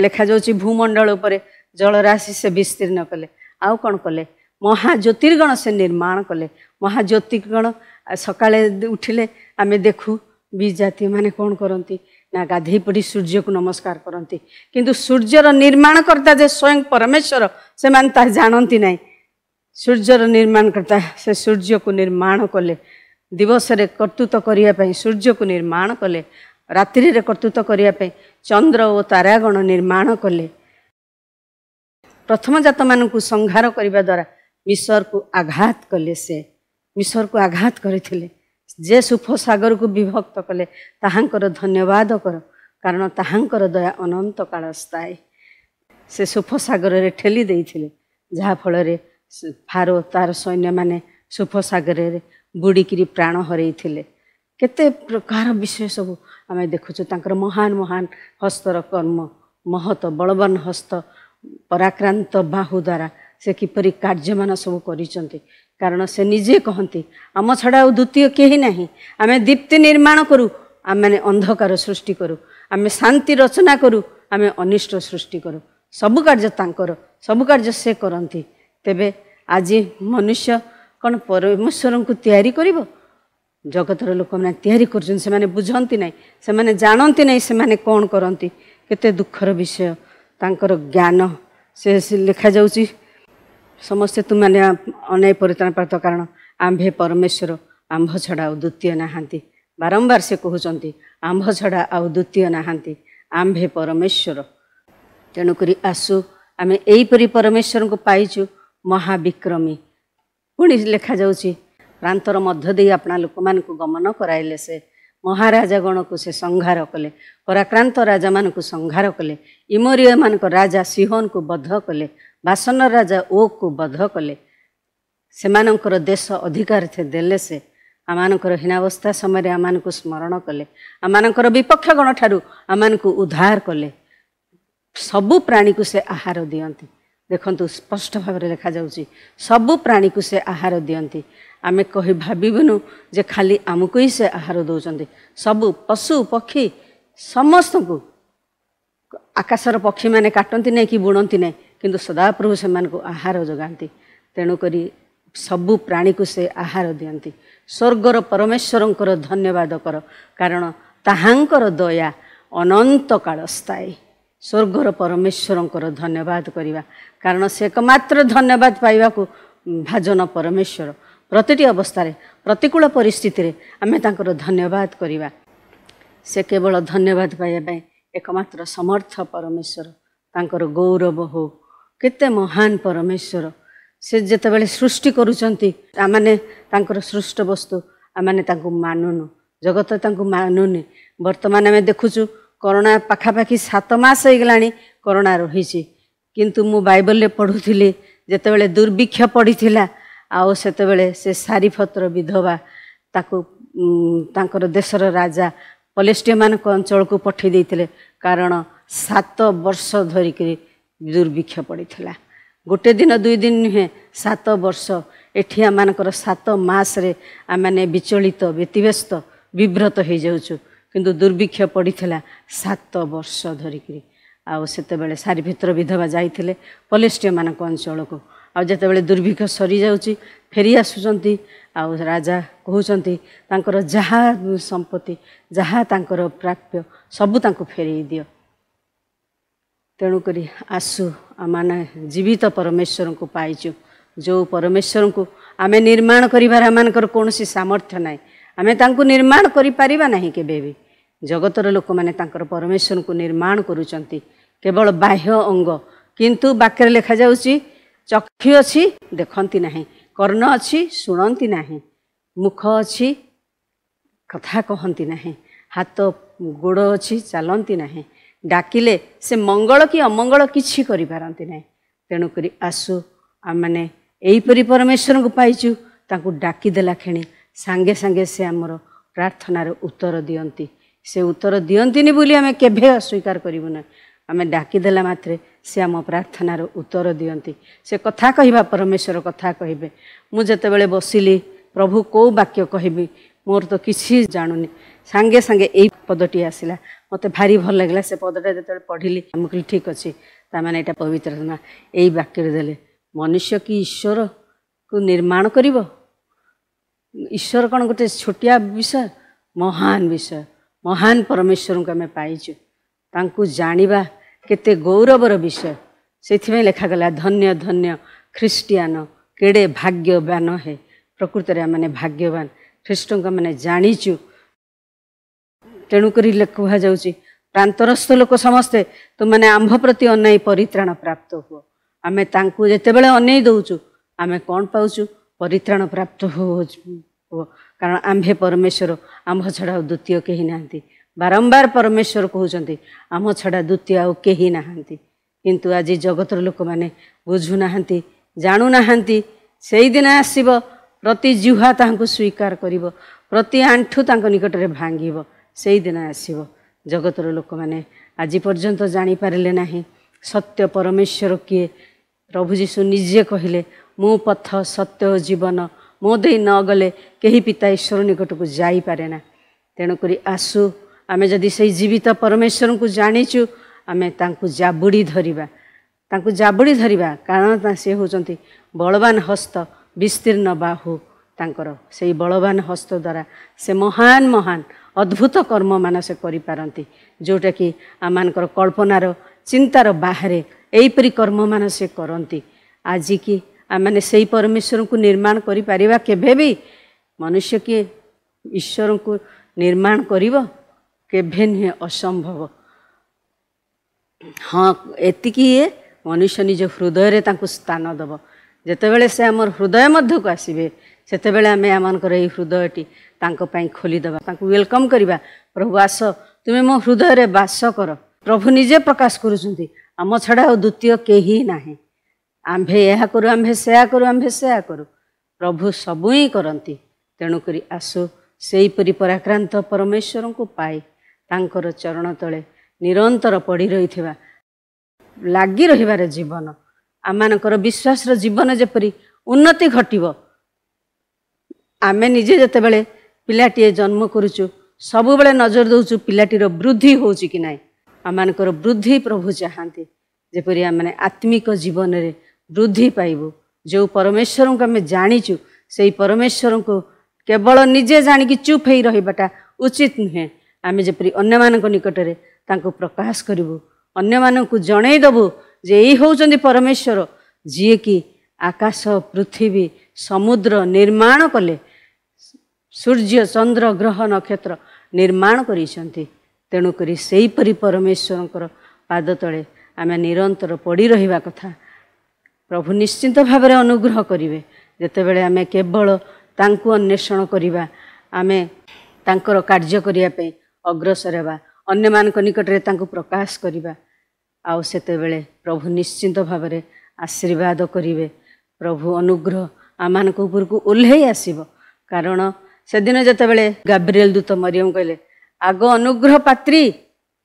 ଲେଖାଯାଉଛି ଭୂମଣ୍ଡଳ ଉପରେ ଜଳରାଶି ସେ ବିସ୍ତୀର୍ଣ୍ଣ କଲେ ଆଉ କ'ଣ କଲେ ମହାଜ୍ୟୋତିର୍ଗଣ ସେ ନିର୍ମାଣ କଲେ ମହାଜ୍ୟୋତିର୍ଗଣ ସକାଳେ ଉଠିଲେ ଆମେ ଦେଖୁ ବି ଜାତିମାନେ କ'ଣ କରନ୍ତି ନା ଗାଧୋଇ ପଡ଼ି ସୂର୍ଯ୍ୟକୁ ନମସ୍କାର କରନ୍ତି କିନ୍ତୁ ସୂର୍ଯ୍ୟର ନିର୍ମାଣକର୍ତ୍ତା ଯେ ସ୍ୱୟଂ ପରମେଶ୍ୱର ସେମାନେ ତାହା ଜାଣନ୍ତି ନାହିଁ ସୂର୍ଯ୍ୟର ନିର୍ମାଣକର୍ତ୍ତା ସେ ସୂର୍ଯ୍ୟକୁ ନିର୍ମାଣ କଲେ ଦିବସରେ କର୍ତ୍ତୃତ୍ୱ କରିବା ପାଇଁ ସୂର୍ଯ୍ୟକୁ ନିର୍ମାଣ କଲେ ରାତ୍ରିରେ କର୍ତ୍ତୃତ୍ୱ କରିବା ପାଇଁ ଚନ୍ଦ୍ର ଓ ତାରାଗଣ ନିର୍ମାଣ କଲେ ପ୍ରଥମ ପ୍ରଥମଜାତମାନଙ୍କୁ ସଂହାର କରିବା ଦ୍ୱାରା ମିଶ୍ୱରକୁ ଆଘାତ କଲେ ସେ ମିଶ୍ୱରକୁ ଆଘାତ କରିଥିଲେ ଯେ ସୁଫ ସାଗରକୁ ବିଭକ୍ତ କଲେ ତାହାଙ୍କର ଧନ୍ୟବାଦ କର କାରଣ ତାହାଙ୍କର ଦୟା ଅନନ୍ତ କାଳ ସ୍ଥାୟୀ ସେ ସୁଫ ସାଗରରେ ଠେଲି ଦେଇଥିଲେ ଯାହାଫଳରେ ଫାରୋ ତା'ର ସୈନ୍ୟମାନେ ସୁଫ ସାଗରରେ ବୁଡ଼ିକିରି ପ୍ରାଣ ହରେଇଥିଲେ କେତେ ପ୍ରକାର ବିଷୟ ସବୁ ଆମେ ଦେଖୁଛୁ ତାଙ୍କର ମହାନ ମହାନ ହସ୍ତର କର୍ମ ମହତ ବଳବାନ ହସ୍ତ ପରାକ୍ରାନ୍ତ ବାହୁ ଦ୍ୱାରା ସେ କିପରି କାର୍ଯ୍ୟମାନ ସବୁ କରିଛନ୍ତି କାରଣ ସେ ନିଜେ କହନ୍ତି ଆମ ଛଡ଼ା ଆଉ ଦ୍ୱିତୀୟ କେହି ନାହିଁ ଆମେ ଦୀପ୍ତି ନିର୍ମାଣ କରୁ ଆମେମାନେ ଅନ୍ଧକାର ସୃଷ୍ଟି କରୁ ଆମେ ଶାନ୍ତି ରଚନା କରୁ ଆମେ ଅନିଷ୍ଟ ସୃଷ୍ଟି କରୁ ସବୁ କାର୍ଯ୍ୟ ତାଙ୍କର ସବୁ କାର୍ଯ୍ୟ ସେ କରନ୍ତି ତେବେ ଆଜି ମନୁଷ୍ୟ କ'ଣ ପରମେଶ୍ୱରଙ୍କୁ ତିଆରି କରିବ ଜଗତର ଲୋକମାନେ ତିଆରି କରୁଛନ୍ତି ସେମାନେ ବୁଝନ୍ତି ନାହିଁ ସେମାନେ ଜାଣନ୍ତି ନାହିଁ ସେମାନେ କ'ଣ କରନ୍ତି କେତେ ଦୁଃଖର ବିଷୟ ତାଙ୍କର ଜ୍ଞାନ ସେ ଲେଖାଯାଉଛି ସମସ୍ତେ ତୁମାନେ ଅନ୍ୟାୟ ପରିତାଣ ପ୍ରାପ୍ତ କାରଣ ଆମ୍ଭେ ପରମେଶ୍ୱର ଆମ୍ଭ ଛଡ଼ା ଆଉ ଦ୍ୱିତୀୟ ନାହାନ୍ତି ବାରମ୍ବାର ସେ କହୁଛନ୍ତି ଆମ୍ଭ ଛଡ଼ା ଆଉ ଦ୍ୱିତୀୟ ନାହାନ୍ତି ଆମ୍ଭେ ପରମେଶ୍ୱର ତେଣୁକରି ଆସୁ ଆମେ ଏହିପରି ପରମେଶ୍ୱରଙ୍କୁ ପାଇଛୁ ମହାବିକ୍ରମୀ ପୁଣି ଲେଖାଯାଉଛି ପ୍ରାନ୍ତର ମଧ୍ୟ ଦେଇ ଆପଣା ଲୋକମାନଙ୍କୁ ଗମନ କରାଇଲେ ସେ ମହାରାଜା ଗଣକୁ ସେ ସଂହାର କଲେ ପରାକ୍ରାନ୍ତ ରାଜାମାନଙ୍କୁ ସଂହାର କଲେ ଇମରିୟମାନଙ୍କ ରାଜା ସିଂହନ୍କୁ ବଦ୍ଧ କଲେ ବାସନ ରାଜା ଓକୁ ବଧ କଲେ ସେମାନଙ୍କର ଦେଶ ଅଧିକାର ଦେଲେ ସେ ଆମମାନଙ୍କର ହୀନାବସ୍ଥା ସମୟରେ ଆମମାନଙ୍କୁ ସ୍ମରଣ କଲେ ଆମମାନଙ୍କର ବିପକ୍ଷଗଣ ଠାରୁ ଆମମାନଙ୍କୁ ଉଦ୍ଧାର କଲେ ସବୁ ପ୍ରାଣୀକୁ ସେ ଆହାର ଦିଅନ୍ତି ଦେଖନ୍ତୁ ସ୍ପଷ୍ଟ ଭାବରେ ଲେଖାଯାଉଛି ସବୁ ପ୍ରାଣୀକୁ ସେ ଆହାର ଦିଅନ୍ତି ଆମେ କହି ଭାବିବୁନୁ ଯେ ଖାଲି ଆମକୁ ହିଁ ସେ ଆହାର ଦେଉଛନ୍ତି ସବୁ ପଶୁ ପକ୍ଷୀ ସମସ୍ତଙ୍କୁ ଆକାଶର ପକ୍ଷୀମାନେ କାଟନ୍ତି ନାହିଁ କି ବୁଣନ୍ତି ନାହିଁ କିନ୍ତୁ ସଦାପ୍ରଭୁ ସେମାନଙ୍କୁ ଆହାର ଯୋଗାନ୍ତି ତେଣୁକରି ସବୁ ପ୍ରାଣୀକୁ ସେ ଆହାର ଦିଅନ୍ତି ସ୍ୱର୍ଗର ପରମେଶ୍ୱରଙ୍କର ଧନ୍ୟବାଦ କର କାରଣ ତାହାଙ୍କର ଦୟା ଅନନ୍ତ କାଳ ସ୍ଥାୟୀ ସ୍ୱର୍ଗର ପରମେଶ୍ୱରଙ୍କର ଧନ୍ୟବାଦ କରିବା କାରଣ ସେ ଏକମାତ୍ର ଧନ୍ୟବାଦ ପାଇବାକୁ ଭାଜନ ପରମେଶ୍ୱର ପ୍ରତିଟି ଅବସ୍ଥାରେ ପ୍ରତିକୂଳ ପରିସ୍ଥିତିରେ ଆମେ ତାଙ୍କର ଧନ୍ୟବାଦ କରିବା ସେ କେବଳ ଧନ୍ୟବାଦ ପାଇବା ପାଇଁ ଏକମାତ୍ର ସମର୍ଥ ପରମେଶ୍ୱର ତାଙ୍କର ଗୌରବ ହଉ କେତେ ମହାନ ପରମେଶ୍ୱର ସେ ଯେତେବେଳେ ସୃଷ୍ଟି କରୁଛନ୍ତି ତାମାନେ ତାଙ୍କର ସୃଷ୍ଟ ବସ୍ତୁ ଆମେ ତାଙ୍କୁ ମାନୁନୁ ଜଗତ ତାଙ୍କୁ ମାନୁନି ବର୍ତ୍ତମାନ ଆମେ ଦେଖୁଛୁ କରୋନା ପାଖାପାଖି ସାତ ମାସ ହେଇଗଲାଣି କରୋନା ରହିଛି କିନ୍ତୁ ମୁଁ ବାଇବଲରେ ପଢ଼ୁଥିଲି ଯେତେବେଳେ ଦୁର୍ଭିକ୍ଷ ପଡ଼ିଥିଲା ଆଉ ସେତେବେଳେ ସେ ସାରିଫତ୍ର ବିଧବା ତାକୁ ତାଙ୍କର ଦେଶର ରାଜା ପଲେଷ୍ଟିୟମାନଙ୍କ ଅଞ୍ଚଳକୁ ପଠାଇ ଦେଇଥିଲେ କାରଣ ସାତ ବର୍ଷ ଧରିକିରି ଦୁର୍ଭିକ୍ଷ ପଡ଼ିଥିଲା ଗୋଟେ ଦିନ ଦୁଇ ଦିନ ନୁହେଁ ସାତ ବର୍ଷ ଏଠି ଆମମାନଙ୍କର ସାତ ମାସରେ ଆମମାନେ ବିଚଳିତ ବ୍ୟତିବ୍ୟସ୍ତ ବିବ୍ରତ ହୋଇଯାଉଛୁ କିନ୍ତୁ ଦୁର୍ଭିକ୍ଷ ପଡ଼ିଥିଲା ସାତ ବର୍ଷ ଧରିକିରି ଆଉ ସେତେବେଳେ ସାରିଭିତ୍ର ବିଧବା ଯାଇଥିଲେ ପଲେଷ୍ଟିୟମାନଙ୍କ ଅଞ୍ଚଳକୁ ଆଉ ଯେତେବେଳେ ଦୁର୍ଭିକ୍ଷ ସରିଯାଉଛି ଫେରି ଆସୁଛନ୍ତି ଆଉ ରାଜା କହୁଛନ୍ତି ତାଙ୍କର ଯାହା ସମ୍ପତ୍ତି ଯାହା ତାଙ୍କର ପ୍ରାପ୍ୟ ସବୁ ତାଙ୍କୁ ଫେରାଇ ଦିଅ ତେଣୁକରି ଆସୁ ଆମେ ଜୀବିତ ପରମେଶ୍ୱରଙ୍କୁ ପାଇଛୁ ଯେଉଁ ପରମେଶ୍ୱରଙ୍କୁ ଆମେ ନିର୍ମାଣ କରିବାର ଆମମାନଙ୍କର କୌଣସି ସାମର୍ଥ୍ୟ ନାହିଁ ଆମେ ତାଙ୍କୁ ନିର୍ମାଣ କରିପାରିବା ନାହିଁ କେବେ ବି ଜଗତର ଲୋକମାନେ ତାଙ୍କର ପରମେଶ୍ୱରଙ୍କୁ ନିର୍ମାଣ କରୁଛନ୍ତି କେବଳ ବାହ୍ୟ ଅଙ୍ଗ କିନ୍ତୁ ବାକ୍ୟରେ ଲେଖାଯାଉଛି ଚକ୍ଷୁ ଅଛି ଦେଖନ୍ତି ନାହିଁ କର୍ଣ୍ଣ ଅଛି ଶୁଣନ୍ତି ନାହିଁ ମୁଖ ଅଛି କଥା କହନ୍ତି ନାହିଁ ହାତ ଗୋଡ଼ ଅଛି ଚାଲନ୍ତି ନାହିଁ ଡାକିଲେ ସେ ମଙ୍ଗଳ କି ଅମଙ୍ଗଳ କିଛି କରିପାରନ୍ତି ନାହିଁ ତେଣୁକରି ଆସୁ ଆମମାନେ ଏହିପରି ପରମେଶ୍ୱରଙ୍କୁ ପାଇଛୁ ତାଙ୍କୁ ଡାକିଦେଲା କ୍ଷଣି ସାଙ୍ଗେ ସାଙ୍ଗେ ସେ ଆମର ପ୍ରାର୍ଥନାର ଉତ୍ତର ଦିଅନ୍ତି ସେ ଉତ୍ତର ଦିଅନ୍ତିନି ବୋଲି ଆମେ କେବେ ଅସ୍ୱୀକାର କରିବୁ ନାହିଁ ଆମେ ଡାକିଦେଲା ମାତ୍ରେ ସେ ଆମ ପ୍ରାର୍ଥନାର ଉତ୍ତର ଦିଅନ୍ତି ସେ କଥା କହିବା ପରମେଶ୍ୱର କଥା କହିବେ ମୁଁ ଯେତେବେଳେ ବସିଲି ପ୍ରଭୁ କେଉଁ ବାକ୍ୟ କହିବି ମୋର ତ କିଛି ଜାଣୁନି ସାଙ୍ଗେ ସାଙ୍ଗେ ଏଇ ପଦଟି ଆସିଲା ମୋତେ ଭାରି ଭଲ ଲାଗିଲା ସେ ପଦଟା ଯେତେବେଳେ ପଢ଼ିଲି ମୁଁ କହିଲି ଠିକ୍ ଅଛି ତାମାନେ ଏଇଟା ପବିତ୍ରନା ଏଇ ବାକ୍ୟରେ ଦେଲେ ମନୁଷ୍ୟ କି ଈଶ୍ୱରକୁ ନିର୍ମାଣ କରିବ ଈଶ୍ୱର କ'ଣ ଗୋଟେ ଛୋଟିଆ ବିଷୟ ମହାନ ବିଷୟ ମହାନ ପରମେଶ୍ୱରଙ୍କୁ ଆମେ ପାଇଛୁ ତାଙ୍କୁ ଜାଣିବା କେତେ ଗୌରବର ବିଷୟ ସେଥିପାଇଁ ଲେଖାଗଲା ଧନ୍ୟ ଧନ୍ୟ ଖ୍ରୀଷ୍ଟିଆନ କେଡ଼େ ଭାଗ୍ୟବାନ ହେ ପ୍ରକୃତରେ ଆମେ ଭାଗ୍ୟବାନ ଖ୍ରୀଷ୍ଟଙ୍କ ମାନେ ଜାଣିଛୁ ତେଣୁକରି କୁହାଯାଉଛି ପ୍ରାନ୍ତରସ୍ଥ ଲୋକ ସମସ୍ତେ ତୁମେ ଆମ୍ଭ ପ୍ରତି ଅନାଇ ପରିତ୍ରାଣ ପ୍ରାପ୍ତ ହୁଅ ଆମେ ତାଙ୍କୁ ଯେତେବେଳେ ଅନେଇ ଦେଉଛୁ ଆମେ କ'ଣ ପାଉଛୁ ପରିତ୍ରାଣ ପ୍ରାପ୍ତ ହୁଅ କାରଣ ଆମ୍ଭେ ପରମେଶ୍ୱର ଆମ୍ଭ ଛଡ଼ା ଆଉ ଦ୍ୱିତୀୟ କେହି ନାହାନ୍ତି ବାରମ୍ବାର ପରମେଶ୍ୱର କହୁଛନ୍ତି ଆମ ଛଡ଼ା ଦ୍ୱିତୀୟ ଆଉ କେହି ନାହାନ୍ତି କିନ୍ତୁ ଆଜି ଜଗତର ଲୋକମାନେ ବୁଝୁନାହାନ୍ତି ଜାଣୁନାହାନ୍ତି ସେଇଦିନ ଆସିବ ପ୍ରତି ଜୁହା ତାହାଙ୍କୁ ସ୍ୱୀକାର କରିବ ପ୍ରତି ଆଣ୍ଠୁ ତାଙ୍କ ନିକଟରେ ଭାଙ୍ଗିବ ସେଇଦିନ ଆସିବ ଜଗତର ଲୋକମାନେ ଆଜି ପର୍ଯ୍ୟନ୍ତ ଜାଣିପାରିଲେ ନାହିଁ ସତ୍ୟ ପରମେଶ୍ୱର କିଏ ପ୍ରଭୁ ଯୀଶୁ ନିଜେ କହିଲେ ମୁଁ ପଥ ସତ୍ୟ ଓ ଜୀବନ ମୋ ଦେଇ ନ ଗଲେ କେହି ପିତା ଈଶ୍ୱର ନିକଟକୁ ଯାଇପାରେ ନା ତେଣୁକରି ଆସୁ ଆମେ ଯଦି ସେଇ ଜୀବିତ ପରମେଶ୍ୱରଙ୍କୁ ଜାଣିଛୁ ଆମେ ତାଙ୍କୁ ଜାବୁଡ଼ି ଧରିବା ତାଙ୍କୁ ଜାବୁଡ଼ି ଧରିବା କାରଣ ସେ ହେଉଛନ୍ତି ବଳବାନ ହସ୍ତ ବିସ୍ତୀର୍ଣ୍ଣ ବାହୁ ତାଙ୍କର ସେଇ ବଳବାନ ହସ୍ତ ଦ୍ୱାରା ସେ ମହାନ ମହାନ ଅଦ୍ଭୁତ କର୍ମମାନ ସେ କରିପାରନ୍ତି ଯେଉଁଟାକି ଆମମାନଙ୍କର କଳ୍ପନାର ଚିନ୍ତାର ବାହାରେ ଏହିପରି କର୍ମମାନ ସେ କରନ୍ତି ଆଜିକି ଆମମାନେ ସେଇ ପରମେଶ୍ୱରଙ୍କୁ ନିର୍ମାଣ କରିପାରିବା କେବେ ବି ମନୁଷ୍ୟ କିଏ ଈଶ୍ୱରଙ୍କୁ ନିର୍ମାଣ କରିବ କେବେ ନୁହେଁ ଅସମ୍ଭବ ହଁ ଏତିକି ଇଏ ମନୁଷ୍ୟ ନିଜ ହୃଦୟରେ ତାଙ୍କୁ ସ୍ଥାନ ଦେବ ଯେତେବେଳେ ସେ ଆମର ହୃଦୟ ମଧ୍ୟକୁ ଆସିବେ ସେତେବେଳେ ଆମେ ଆମମାନଙ୍କର ଏଇ ହୃଦୟଟି ତାଙ୍କ ପାଇଁ ଖୋଲିଦେବା ତାଙ୍କୁ ୱେଲକମ୍ କରିବା ପ୍ରଭୁ ଆସ ତୁମେ ମୋ ହୃଦୟରେ ବାସ କର ପ୍ରଭୁ ନିଜେ ପ୍ରକାଶ କରୁଛନ୍ତି ଆମ ଛଡ଼ା ଆଉ ଦ୍ୱିତୀୟ କେହି ନାହିଁ ଆମ୍ଭେ ଏହା କରୁ ଆମ୍ଭେ ସେୟା କରୁ ଆମ୍ଭେ ସେୟା କରୁ ପ୍ରଭୁ ସବୁ ହିଁ କରନ୍ତି ତେଣୁକରି ଆସୁ ସେହିପରି ପରାକ୍ରାନ୍ତ ପରମେଶ୍ୱରଙ୍କୁ ପାଏ ତାଙ୍କର ଚରଣ ତଳେ ନିରନ୍ତର ପଡ଼ି ରହିଥିବା ଲାଗି ରହିବାର ଜୀବନ ଆମମାନଙ୍କର ବିଶ୍ୱାସର ଜୀବନ ଯେପରି ଉନ୍ନତି ଘଟିବ ଆମେ ନିଜେ ଯେତେବେଳେ ପିଲାଟିଏ ଜନ୍ମ କରୁଛୁ ସବୁବେଳେ ନଜର ଦେଉଛୁ ପିଲାଟିର ବୃଦ୍ଧି ହେଉଛି କି ନାହିଁ ଆମମାନଙ୍କର ବୃଦ୍ଧି ପ୍ରଭୁ ଚାହାନ୍ତି ଯେପରି ଆମେ ଆତ୍ମିକ ଜୀବନରେ ବୃଦ୍ଧି ପାଇବୁ ଯେଉଁ ପରମେଶ୍ୱରଙ୍କୁ ଆମେ ଜାଣିଛୁ ସେଇ ପରମେଶ୍ୱରଙ୍କୁ କେବଳ ନିଜେ ଜାଣିକି ଚୁପ୍ ହେଇ ରହିବାଟା ଉଚିତ ନୁହେଁ ଆମେ ଯେପରି ଅନ୍ୟମାନଙ୍କ ନିକଟରେ ତାଙ୍କୁ ପ୍ରକାଶ କରିବୁ ଅନ୍ୟମାନଙ୍କୁ ଜଣାଇଦେବୁ ଯେ ଏଇ ହେଉଛନ୍ତି ପରମେଶ୍ୱର ଯିଏକି ଆକାଶ ପୃଥିବୀ ସମୁଦ୍ର ନିର୍ମାଣ କଲେ ସୂର୍ଯ୍ୟ ଚନ୍ଦ୍ର ଗ୍ରହ ନକ୍ଷତ୍ର ନିର୍ମାଣ କରିଛନ୍ତି ତେଣୁକରି ସେହିପରି ପରମେଶ୍ୱରଙ୍କର ପାଦ ତଳେ ଆମେ ନିରନ୍ତର ପଡ଼ି ରହିବା କଥା ପ୍ରଭୁ ନିଶ୍ଚିନ୍ତ ଭାବରେ ଅନୁଗ୍ରହ କରିବେ ଯେତେବେଳେ ଆମେ କେବଳ ତାଙ୍କୁ ଅନ୍ୱେଷଣ କରିବା ଆମେ ତାଙ୍କର କାର୍ଯ୍ୟ କରିବା ପାଇଁ ଅଗ୍ରସର ହେବା ଅନ୍ୟମାନଙ୍କ ନିକଟରେ ତାଙ୍କୁ ପ୍ରକାଶ କରିବା ଆଉ ସେତେବେଳେ ପ୍ରଭୁ ନିଶ୍ଚିନ୍ତ ଭାବରେ ଆଶୀର୍ବାଦ କରିବେ ପ୍ରଭୁ ଅନୁଗ୍ରହ ଆମମାନଙ୍କ ଉପରକୁ ଓହ୍ଲାଇ ଆସିବ କାରଣ ସେଦିନ ଯେତେବେଳେ ଗାବ୍ରିଏଲ ଦୂତ ମରିୟମ କହିଲେ ଆଗ ଅନୁଗ୍ରହ ପାତ୍ରୀ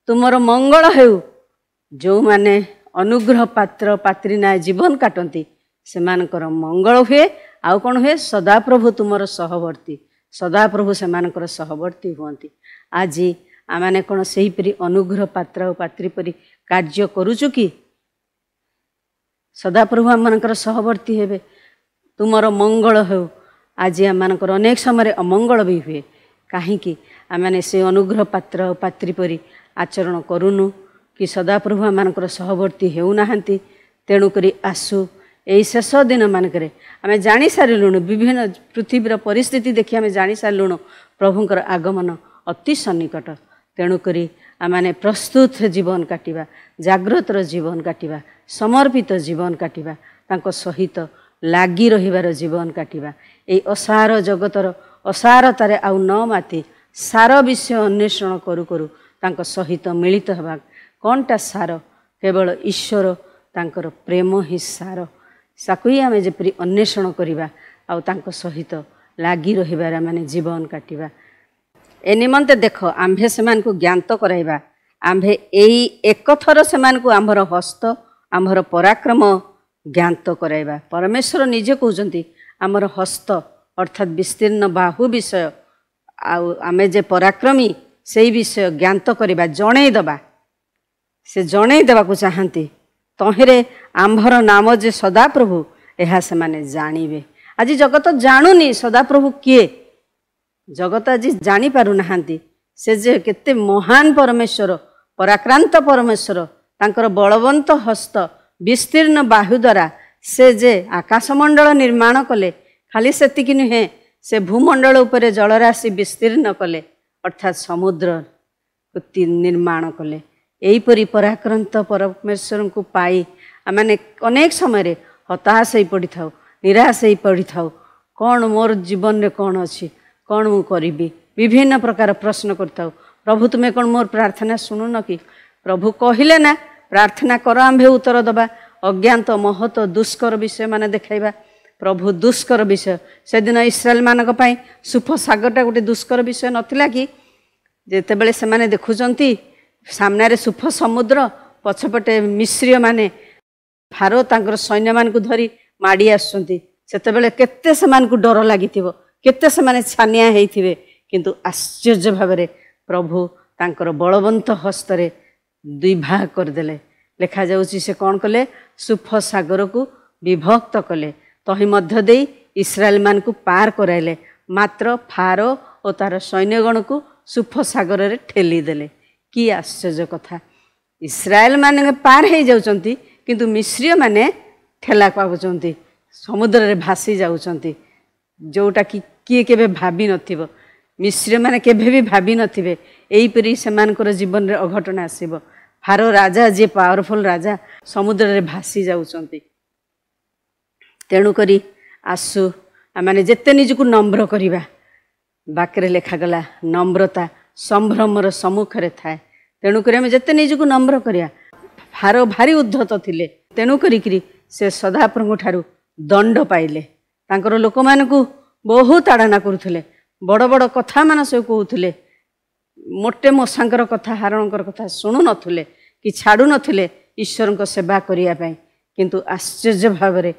ତୁମର ମଙ୍ଗଳ ହେଉ ଯେଉଁମାନେ ଅନୁଗ୍ରହ ପାତ୍ର ପାତ୍ରୀ ନାଁ ଜୀବନ କାଟନ୍ତି ସେମାନଙ୍କର ମଙ୍ଗଳ ହୁଏ ଆଉ କ'ଣ ହୁଏ ସଦାପ୍ରଭୁ ତୁମର ସହବର୍ତ୍ତୀ ସଦାପ୍ରଭୁ ସେମାନଙ୍କର ସହବର୍ତ୍ତୀ ହୁଅନ୍ତି ଆଜି ଆମମାନେ କ'ଣ ସେହିପରି ଅନୁଗ୍ରହ ପାତ୍ର ଓ ପାତ୍ରୀ ପରି କାର୍ଯ୍ୟ କରୁଛୁ କି ସଦାପ୍ରଭୁ ଆମମାନଙ୍କର ସହବର୍ତ୍ତୀ ହେବେ ତୁମର ମଙ୍ଗଳ ହେଉ ଆଜି ଆମମାନଙ୍କର ଅନେକ ସମୟରେ ଅମଙ୍ଗଳ ବି ହୁଏ କାହିଁକି ଆମମାନେ ସେ ଅନୁଗ୍ରହ ପାତ୍ର ଓ ପାତ୍ରୀ ପରି ଆଚରଣ କରୁନୁ କି ସଦାପ୍ରଭୁ ଆମମାନଙ୍କର ସହବର୍ତ୍ତୀ ହେଉନାହାନ୍ତି ତେଣୁକରି ଆସୁ ଏହି ଶେଷ ଦିନମାନଙ୍କରେ ଆମେ ଜାଣିସାରିଲୁଣୁ ବିଭିନ୍ନ ପୃଥିବୀର ପରିସ୍ଥିତି ଦେଖି ଆମେ ଜାଣିସାରିଲୁଣୁ ପ୍ରଭୁଙ୍କର ଆଗମନ ଅତି ସନ୍ନିକଟ ତେଣୁକରି ଆମେ ପ୍ରସ୍ତୁତ ଜୀବନ କାଟିବା ଜାଗ୍ରତର ଜୀବନ କାଟିବା ସମର୍ପିତ ଜୀବନ କାଟିବା ତାଙ୍କ ସହିତ ଲାଗି ରହିବାର ଜୀବନ କାଟିବା ଏଇ ଅସାର ଜଗତର ଅସାରତାରେ ଆଉ ନ ମାତି ସାର ବିଷୟ ଅନ୍ୱେଷଣ କରୁ କରୁ ତାଙ୍କ ସହିତ ମିଳିତ ହେବା କ'ଣଟା ସାର କେବଳ ଈଶ୍ୱର ତାଙ୍କର ପ୍ରେମ ହିଁ ସାର ତାକୁ ହିଁ ଆମେ ଯେପରି ଅନ୍ୱେଷଣ କରିବା ଆଉ ତାଙ୍କ ସହିତ ଲାଗି ରହିବାର ମାନେ ଜୀବନ କାଟିବା ଏ ନିମନ୍ତେ ଦେଖ ଆମ୍ଭେ ସେମାନଙ୍କୁ ଜ୍ଞାତ କରାଇବା ଆମ୍ଭେ ଏଇ ଏକଥର ସେମାନଙ୍କୁ ଆମ୍ଭର ହସ୍ତ ଆମ୍ଭର ପରାକ୍ରମ ଜ୍ଞାତ କରାଇବା ପରମେଶ୍ୱର ନିଜେ କହୁଛନ୍ତି ଆମର ହସ୍ତ ଅର୍ଥାତ୍ ବିସ୍ତୀର୍ଣ୍ଣ ବାହୁ ବିଷୟ ଆଉ ଆମେ ଯେ ପରାକ୍ରମୀ ସେଇ ବିଷୟ ଜ୍ଞାତ କରିବା ଜଣେଇଦେବା ସେ ଜଣେଇଦେବାକୁ ଚାହାନ୍ତି ତହିଁରେ ଆମ୍ଭର ନାମ ଯେ ସଦାପ୍ରଭୁ ଏହା ସେମାନେ ଜାଣିବେ ଆଜି ଜଗତ ଜାଣୁନି ସଦାପ୍ରଭୁ କିଏ ଜଗତ ଆଜି ଜାଣିପାରୁନାହାନ୍ତି ସେ ଯେ କେତେ ମହାନ ପରମେଶ୍ୱର ପରାକ୍ରାନ୍ତ ପରମେଶ୍ୱର ତାଙ୍କର ବଳବନ୍ତ ହସ୍ତ ବିସ୍ତୀର୍ଣ୍ଣ ବାହୁ ଦ୍ୱାରା ସେ ଯେ ଆକାଶମଣ୍ଡଳ ନିର୍ମାଣ କଲେ ଖାଲି ସେତିକି ନୁହେଁ ସେ ଭୂମଣ୍ଡଳ ଉପରେ ଜଳରାଶି ବିସ୍ତୀର୍ଣ୍ଣ କଲେ ଅର୍ଥାତ୍ ସମୁଦ୍ର ନିର୍ମାଣ କଲେ ଏହିପରି ପରାକ୍ରାନ୍ତ ପରମେଶ୍ୱରଙ୍କୁ ପାଇ ଆମମାନେ ଅନେକ ସମୟରେ ହତାଶ ହେଇ ପଡ଼ିଥାଉ ନିରାଶ ହେଇ ପଡ଼ିଥାଉ କ'ଣ ମୋର ଜୀବନରେ କ'ଣ ଅଛି କ'ଣ ମୁଁ କରିବି ବିଭିନ୍ନ ପ୍ରକାର ପ୍ରଶ୍ନ କରିଥାଉ ପ୍ରଭୁ ତୁମେ କ'ଣ ମୋର ପ୍ରାର୍ଥନା ଶୁଣୁନ କି ପ୍ରଭୁ କହିଲେ ନା ପ୍ରାର୍ଥନା କର ଆମ୍ଭେ ଉତ୍ତର ଦେବା ଅଜ୍ଞାତ ମହତ ଦୁଷ୍କର ବିଷୟମାନେ ଦେଖାଇବା ପ୍ରଭୁ ଦୁଷ୍କର ବିଷୟ ସେଦିନ ଇସ୍ରାଏଲମାନଙ୍କ ପାଇଁ ସୁଫସାଗରଟା ଗୋଟେ ଦୁଷ୍କର ବିଷୟ ନଥିଲା କି ଯେତେବେଳେ ସେମାନେ ଦେଖୁଛନ୍ତି ସାମ୍ନାରେ ସୁଫ ସମୁଦ୍ର ପଛପଟେ ମିଶ୍ରୀୟମାନେ ଫାରୋ ତାଙ୍କର ସୈନ୍ୟମାନଙ୍କୁ ଧରି ମାଡ଼ି ଆସୁଛନ୍ତି ସେତେବେଳେ କେତେ ସେମାନଙ୍କୁ ଡର ଲାଗିଥିବ କେତେ ସେମାନେ ଛାନିଆ ହେଇଥିବେ କିନ୍ତୁ ଆଶ୍ଚର୍ଯ୍ୟ ଭାବରେ ପ୍ରଭୁ ତାଙ୍କର ବଳବନ୍ତ ହସ୍ତରେ ଦ୍ୱିଭାଗ କରିଦେଲେ ଲେଖାଯାଉଛି ସେ କ'ଣ କଲେ ସୁଫ ସାଗରକୁ ବିଭକ୍ତ କଲେ ତହିଁ ମଧ୍ୟ ଦେଇ ଇସ୍ରାଏଲମାନଙ୍କୁ ପାର କରାଇଲେ ମାତ୍ର ଫାରୋ ଓ ତା'ର ସୈନ୍ୟଗଣକୁ ସୁଫ ସାଗରରେ ଠେଲିଦେଲେ କି ଆଶ୍ଚର୍ଯ୍ୟ କଥା ଇସ୍ରାଏଲମାନେ ପାର ହେଇଯାଉଛନ୍ତି କିନ୍ତୁ ମିଶ୍ରୀୟମାନେ ଠେଲା ପାଉଛନ୍ତି ସମୁଦ୍ରରେ ଭାସି ଯାଉଛନ୍ତି ଯେଉଁଟାକି କିଏ କେବେ ଭାବି ନଥିବ ମିଶ୍ରମାନେ କେବେ ବି ଭାବି ନଥିବେ ଏହିପରି ସେମାନଙ୍କର ଜୀବନରେ ଅଘଟଣ ଆସିବ ଫାର ରାଜା ଯିଏ ପାୱାରଫୁଲ ରାଜା ସମୁଦ୍ରରେ ଭାସି ଯାଉଛନ୍ତି ତେଣୁକରି ଆସୁ ଆମେ ଯେତେ ନିଜକୁ ନମ୍ର କରିବା ବାକ୍ୟରେ ଲେଖାଗଲା ନମ୍ରତା ସମ୍ଭ୍ରମର ସମ୍ମୁଖରେ ଥାଏ ତେଣୁକରି ଆମେ ଯେତେ ନିଜକୁ ନମ୍ର କରିବା ଫାର ଭାରି ଉଦ୍ଧତ ଥିଲେ ତେଣୁ କରିକିରି ସେ ସଦାପ୍ରଭୁଙ୍କ ଠାରୁ ଦଣ୍ଡ ପାଇଲେ ତାଙ୍କର ଲୋକମାନଙ୍କୁ ବହୁତ ତାଡ଼ନା କରୁଥିଲେ ବଡ଼ ବଡ଼ କଥାମାନ ସବୁ କହୁଥିଲେ ମୋଟେ ମଶାଙ୍କର କଥା ହାରଣଙ୍କର କଥା ଶୁଣୁନଥିଲେ କି ଛାଡ଼ୁନଥିଲେ ଈଶ୍ୱରଙ୍କ ସେବା କରିବା ପାଇଁ କିନ୍ତୁ ଆଶ୍ଚର୍ଯ୍ୟ ଭାବରେ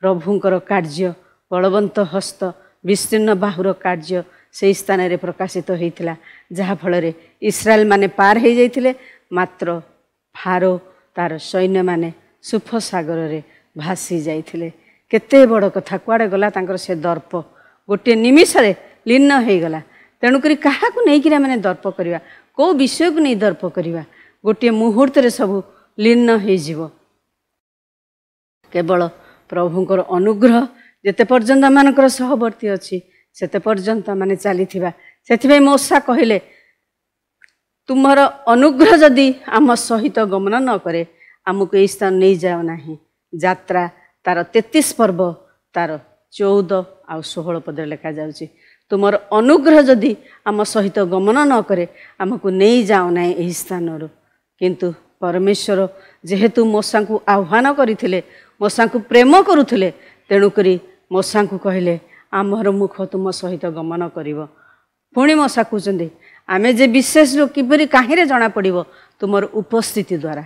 ପ୍ରଭୁଙ୍କର କାର୍ଯ୍ୟ ବଳବନ୍ତ ହସ୍ତ ବିସ୍ତୀର୍ଣ୍ଣ ବାହୁର କାର୍ଯ୍ୟ ସେହି ସ୍ଥାନରେ ପ୍ରକାଶିତ ହୋଇଥିଲା ଯାହାଫଳରେ ଇସ୍ରାଏଲମାନେ ପାର ହୋଇଯାଇଥିଲେ ମାତ୍ର ଫାରୋ ତା'ର ସୈନ୍ୟମାନେ ସୁଫସାଗରରେ ସାଗରରେ ଭାସି ଯାଇଥିଲେ କେତେ ବଡ଼ କଥା କୁଆଡ଼େ ଗଲା ତାଙ୍କର ସେ ଦର୍ପ ଗୋଟିଏ ନିମିଷରେ ଲୀନ ହୋଇଗଲା ତେଣୁକରି କାହାକୁ ନେଇକିରି ଆମେ ଦର୍ପ କରିବା କେଉଁ ବିଷୟକୁ ନେଇ ଦର୍ପ କରିବା ଗୋଟିଏ ମୁହୂର୍ତ୍ତରେ ସବୁ ଲୀନ ହୋଇଯିବ କେବଳ ପ୍ରଭୁଙ୍କର ଅନୁଗ୍ରହ ଯେତେ ପର୍ଯ୍ୟନ୍ତ ଆମମାନଙ୍କର ସହବର୍ତ୍ତୀ ଅଛି ସେତେ ପର୍ଯ୍ୟନ୍ତ ମାନେ ଚାଲିଥିବା ସେଥିପାଇଁ ମୋ ମଶା କହିଲେ ତୁମର ଅନୁଗ୍ରହ ଯଦି ଆମ ସହିତ ଗମନ ନ କରେ ଆମକୁ ଏଇ ସ୍ଥାନ ନେଇଯାଉ ନାହିଁ ଯାତ୍ରା ତା'ର ତେତିଶ ପର୍ବ ତା'ର ଚଉଦ ଆଉ ଷୋହଳ ପଦରେ ଲେଖାଯାଉଛି ତୁମର ଅନୁଗ୍ରହ ଯଦି ଆମ ସହିତ ଗମନ ନ କରେ ଆମକୁ ନେଇଯାଉ ନାହିଁ ଏହି ସ୍ଥାନରୁ କିନ୍ତୁ ପରମେଶ୍ୱର ଯେହେତୁ ମୋଷାଙ୍କୁ ଆହ୍ୱାନ କରିଥିଲେ ମୋଷାଙ୍କୁ ପ୍ରେମ କରୁଥିଲେ ତେଣୁକରି ମଶାଙ୍କୁ କହିଲେ ଆମର ମୁଖ ତୁମ ସହିତ ଗମନ କରିବ ପୁଣି ମଶା କହୁଛନ୍ତି ଆମେ ଯେ ବିଶେଷ କିପରି କାହିଁରେ ଜଣାପଡ଼ିବ ତୁମର ଉପସ୍ଥିତି ଦ୍ୱାରା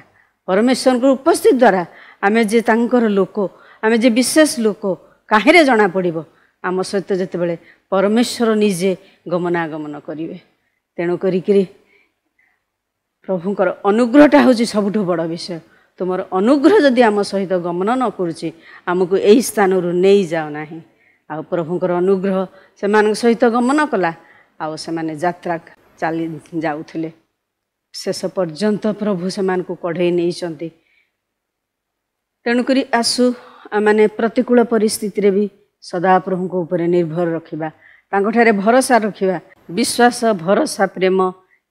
ପରମେଶ୍ୱରଙ୍କ ଉପସ୍ଥିତି ଦ୍ୱାରା ଆମେ ଯେ ତାଙ୍କର ଲୋକ ଆମେ ଯେ ବିଶେଷ ଲୋକ କାହିଁରେ ଜଣାପଡ଼ିବ ଆମ ସହିତ ଯେତେବେଳେ ପରମେଶ୍ୱର ନିଜେ ଗମନାଗମନ କରିବେ ତେଣୁ କରିକିରି ପ୍ରଭୁଙ୍କର ଅନୁଗ୍ରହଟା ହେଉଛି ସବୁଠୁ ବଡ଼ ବିଷୟ ତୁମର ଅନୁଗ୍ରହ ଯଦି ଆମ ସହିତ ଗମନ ନ କରୁଛି ଆମକୁ ଏହି ସ୍ଥାନରୁ ନେଇଯାଅ ନାହିଁ ଆଉ ପ୍ରଭୁଙ୍କର ଅନୁଗ୍ରହ ସେମାନଙ୍କ ସହିତ ଗମନ କଲା ଆଉ ସେମାନେ ଯାତ୍ରା ଚାଲି ଯାଉଥିଲେ ଶେଷ ପର୍ଯ୍ୟନ୍ତ ପ୍ରଭୁ ସେମାନଙ୍କୁ କଢ଼େଇ ନେଇଛନ୍ତି ତେଣୁକରି ଆସୁ ମାନେ ପ୍ରତିକୂଳ ପରିସ୍ଥିତିରେ ବି ସଦାପ୍ରଭୁଙ୍କ ଉପରେ ନିର୍ଭର ରଖିବା ତାଙ୍କଠାରେ ଭରସା ରଖିବା ବିଶ୍ୱାସ ଭରସା ପ୍ରେମ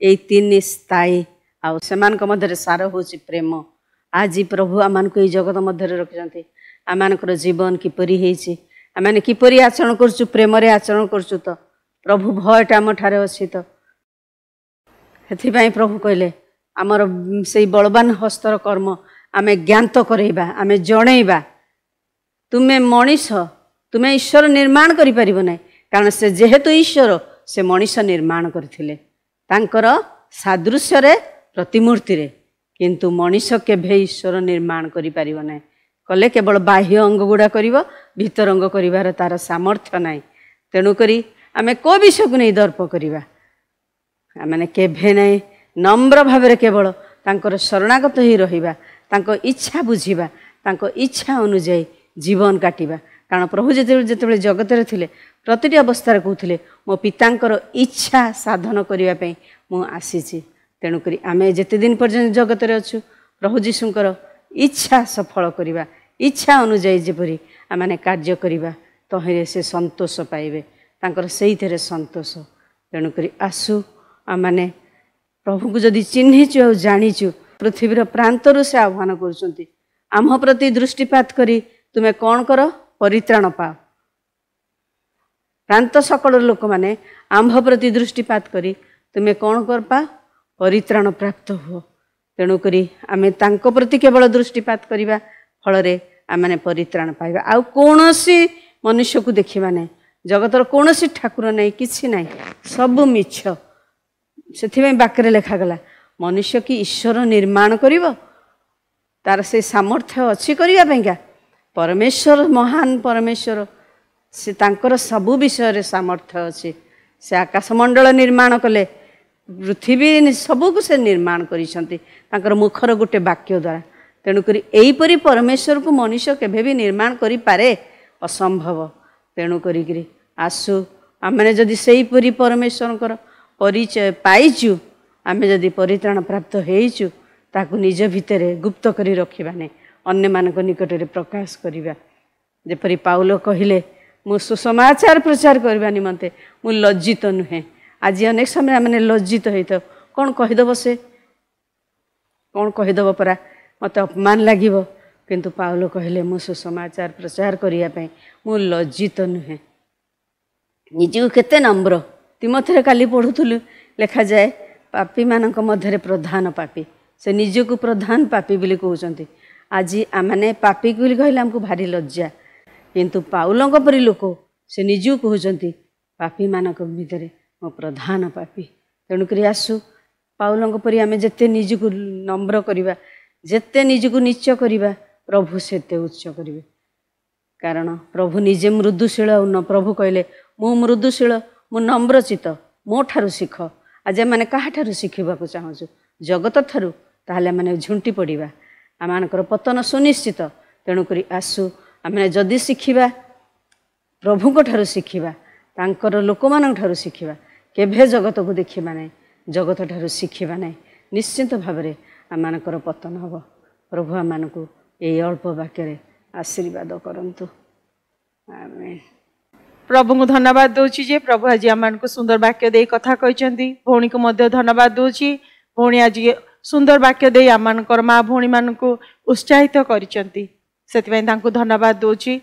ଏଇ ତିନି ସ୍ଥାୟୀ ଆଉ ସେମାନଙ୍କ ମଧ୍ୟରେ ସାର ହେଉଛି ପ୍ରେମ ଆଜି ପ୍ରଭୁ ଆମମାନଙ୍କୁ ଏଇ ଜଗତ ମଧ୍ୟରେ ରଖିଛନ୍ତି ଆମମାନଙ୍କର ଜୀବନ କିପରି ହେଇଛି ଆମମାନେ କିପରି ଆଚରଣ କରୁଛୁ ପ୍ରେମରେ ଆଚରଣ କରୁଛୁ ତ ପ୍ରଭୁ ଭୟଟା ଆମଠାରେ ଅଛି ତ ସେଥିପାଇଁ ପ୍ରଭୁ କହିଲେ ଆମର ସେଇ ବଳବାନ ହସ୍ତର କର୍ମ ଆମେ ଜ୍ଞାନ କରେଇବା ଆମେ ଜଣେଇବା ତୁମେ ମଣିଷ ତୁମେ ଈଶ୍ୱର ନିର୍ମାଣ କରିପାରିବ ନାହିଁ କାରଣ ସେ ଯେହେତୁ ଈଶ୍ୱର ସେ ମଣିଷ ନିର୍ମାଣ କରିଥିଲେ ତାଙ୍କର ସାଦୃଶ୍ୟରେ ପ୍ରତିମୂର୍ତ୍ତିରେ କିନ୍ତୁ ମଣିଷ କେବେ ଈଶ୍ୱର ନିର୍ମାଣ କରିପାରିବ ନାହିଁ କଲେ କେବଳ ବାହ୍ୟ ଅଙ୍ଗ ଗୁଡ଼ା କରିବ ଭିତର ଅଙ୍ଗ କରିବାର ତା'ର ସାମର୍ଥ୍ୟ ନାହିଁ ତେଣୁକରି ଆମେ କେଉଁ ବିଷୟକୁ ନେଇ ଦର୍ପ କରିବା ଆମେ କେଭେ ନାହିଁ ନମ୍ର ଭାବରେ କେବଳ ତାଙ୍କର ଶରଣାଗତ ହିଁ ରହିବା ତାଙ୍କ ଇଚ୍ଛା ବୁଝିବା ତାଙ୍କ ଇଚ୍ଛା ଅନୁଯାୟୀ ଜୀବନ କାଟିବା କାରଣ ପ୍ରଭୁ ଯେତେବେଳେ ଯେତେବେଳେ ଜଗତରେ ଥିଲେ ପ୍ରତିଟି ଅବସ୍ଥାରେ କହୁଥିଲେ ମୋ ପିତାଙ୍କର ଇଚ୍ଛା ସାଧନ କରିବା ପାଇଁ ମୁଁ ଆସିଛି ତେଣୁକରି ଆମେ ଯେତେଦିନ ପର୍ଯ୍ୟନ୍ତ ଜଗତରେ ଅଛୁ ପ୍ରଭୁ ଯୀଶୁଙ୍କର ଇଚ୍ଛା ସଫଳ କରିବା ଇଚ୍ଛା ଅନୁଯାୟୀ ଯେପରି ଆମେ କାର୍ଯ୍ୟ କରିବା ତହିଁରେ ସେ ସନ୍ତୋଷ ପାଇବେ ତାଙ୍କର ସେଇଥିରେ ସନ୍ତୋଷ ତେଣୁକରି ଆସୁ ଆମେ ପ୍ରଭୁଙ୍କୁ ଯଦି ଚିହ୍ନିଛୁ ଆଉ ଜାଣିଛୁ ପୃଥିବୀର ପ୍ରାନ୍ତରୁ ସେ ଆହ୍ୱାନ କରୁଛନ୍ତି ଆମ ପ୍ରତି ଦୃଷ୍ଟିପାତ କରି ତୁମେ କ'ଣ କର ପରିତ୍ରାଣ ପାଅ ପ୍ରାନ୍ତ ସକଳର ଲୋକମାନେ ଆମ୍ଭ ପ୍ରତି ଦୃଷ୍ଟିପାତ କରି ତୁମେ କ'ଣ କରପା ପରିତ୍ରାଣ ପ୍ରାପ୍ତ ହୁଅ ତେଣୁକରି ଆମେ ତାଙ୍କ ପ୍ରତି କେବଳ ଦୃଷ୍ଟିପାତ କରିବା ଫଳରେ ଆମମାନେ ପରିତ୍ରାଣ ପାଇବା ଆଉ କୌଣସି ମନୁଷ୍ୟକୁ ଦେଖିବା ନାହିଁ ଜଗତର କୌଣସି ଠାକୁର ନାହିଁ କିଛି ନାହିଁ ସବୁ ମିଛ ସେଥିପାଇଁ ବାକ୍ୟରେ ଲେଖାଗଲା ମନୁଷ୍ୟ କି ଈଶ୍ୱର ନିର୍ମାଣ କରିବ ତାର ସେ ସାମର୍ଥ୍ୟ ଅଛି କରିବା ପାଇଁକା ପରମେଶ୍ୱର ମହାନ ପରମେଶ୍ୱର ସେ ତାଙ୍କର ସବୁ ବିଷୟରେ ସାମର୍ଥ୍ୟ ଅଛି ସେ ଆକାଶମଣ୍ଡଳ ନିର୍ମାଣ କଲେ ପୃଥିବୀ ସବୁକୁ ସେ ନିର୍ମାଣ କରିଛନ୍ତି ତାଙ୍କର ମୁଖର ଗୋଟେ ବାକ୍ୟ ଦ୍ୱାରା ତେଣୁକରି ଏହିପରି ପରମେଶ୍ୱରକୁ ମଣିଷ କେବେ ବି ନିର୍ମାଣ କରିପାରେ ଅସମ୍ଭବ ତେଣୁ କରିକିରି ଆସୁ ଆମେ ଯଦି ସେହିପରି ପରମେଶ୍ୱରଙ୍କର ପରିଚୟ ପାଇଛୁ ଆମେ ଯଦି ପରିତ୍ରାଣ ପ୍ରାପ୍ତ ହେଇଛୁ ତାକୁ ନିଜ ଭିତରେ ଗୁପ୍ତ କରି ରଖିବା ନାହିଁ ଅନ୍ୟମାନଙ୍କ ନିକଟରେ ପ୍ରକାଶ କରିବା ଯେପରି ପାଉଲ କହିଲେ ମୁଁ ସୁସମାଚାର ପ୍ରଚାର କରିବା ନିମନ୍ତେ ମୁଁ ଲଜ୍ଜିତ ନୁହେଁ ଆଜି ଅନେକ ସମୟରେ ଆମେ ଲଜ୍ଜିତ ହୋଇଥାଉ କ'ଣ କହିଦେବ ସେ କ'ଣ କହିଦେବ ପରା ମୋତେ ଅପମାନ ଲାଗିବ କିନ୍ତୁ ପାଉଲ କହିଲେ ମୁଁ ସୁସମାଚାର ପ୍ରଚାର କରିବା ପାଇଁ ମୁଁ ଲଜ୍ଜିତ ନୁହେଁ ନିଜକୁ କେତେ ନମ୍ର ତିମଥିରେ କାଲି ପଢ଼ୁଥିଲୁ ଲେଖାଯାଏ ପାପୀମାନଙ୍କ ମଧ୍ୟରେ ପ୍ରଧାନ ପାପୀ ସେ ନିଜକୁ ପ୍ରଧାନ ପାପୀ ବୋଲି କହୁଛନ୍ତି ଆଜି ଆମମାନେ ପାପିକି ବୋଲି କହିଲେ ଆମକୁ ଭାରି ଲଜ୍ଜା କିନ୍ତୁ ପାଉଲଙ୍କ ପରି ଲୋକ ସେ ନିଜକୁ କହୁଛନ୍ତି ପାପୀମାନଙ୍କ ଭିତରେ ମୋ ପ୍ରଧାନ ପାପୀ ତେଣୁକରି ଆସୁ ପାଉଲଙ୍କ ପରି ଆମେ ଯେତେ ନିଜକୁ ନମ୍ର କରିବା ଯେତେ ନିଜକୁ ନିଚ କରିବା ପ୍ରଭୁ ସେତେ ଉଚ୍ଚ କରିବେ କାରଣ ପ୍ରଭୁ ନିଜେ ମୃଦୁଶୀଳ ଆଉ ନ ପ୍ରଭୁ କହିଲେ ମୁଁ ମୃଦୁଶୀଳ ମୁଁ ନମ୍ରଚିତ ମୋ ଠାରୁ ଶିଖ ଆଜି ଆମେ କାହାଠାରୁ ଶିଖିବାକୁ ଚାହୁଁଛୁ ଜଗତ ଠାରୁ ତାହେଲେ ଆମେ ଝୁଣ୍ଟି ପଡ଼ିବା ଆମମାନଙ୍କର ପତନ ସୁନିଶ୍ଚିତ ତେଣୁକରି ଆସୁ ଆମେ ଯଦି ଶିଖିବା ପ୍ରଭୁଙ୍କ ଠାରୁ ଶିଖିବା ତାଙ୍କର ଲୋକମାନଙ୍କ ଠାରୁ ଶିଖିବା କେବେ ଜଗତକୁ ଦେଖିବା ନାହିଁ ଜଗତ ଠାରୁ ଶିଖିବା ନାହିଁ ନିଶ୍ଚିନ୍ତ ଭାବରେ ଆମମାନଙ୍କର ପତନ ହେବ ପ୍ରଭୁ ଆମମାନଙ୍କୁ ଏଇ ଅଳ୍ପ ବାକ୍ୟରେ ଆଶୀର୍ବାଦ କରନ୍ତୁ ଆମେ ପ୍ରଭୁଙ୍କୁ ଧନ୍ୟବାଦ ଦେଉଛି ଯେ ପ୍ରଭୁ ଆଜି ଆମମାନଙ୍କୁ ସୁନ୍ଦର ବାକ୍ୟ ଦେଇ କଥା କହିଛନ୍ତି ଭଉଣୀକୁ ମଧ୍ୟ ଧନ୍ୟବାଦ ଦେଉଛି ଭଉଣୀ ଆଜି सुन्दर वाक्य मा भउी म उत्साहित गरिपिँदै धन्यवाद दो सुक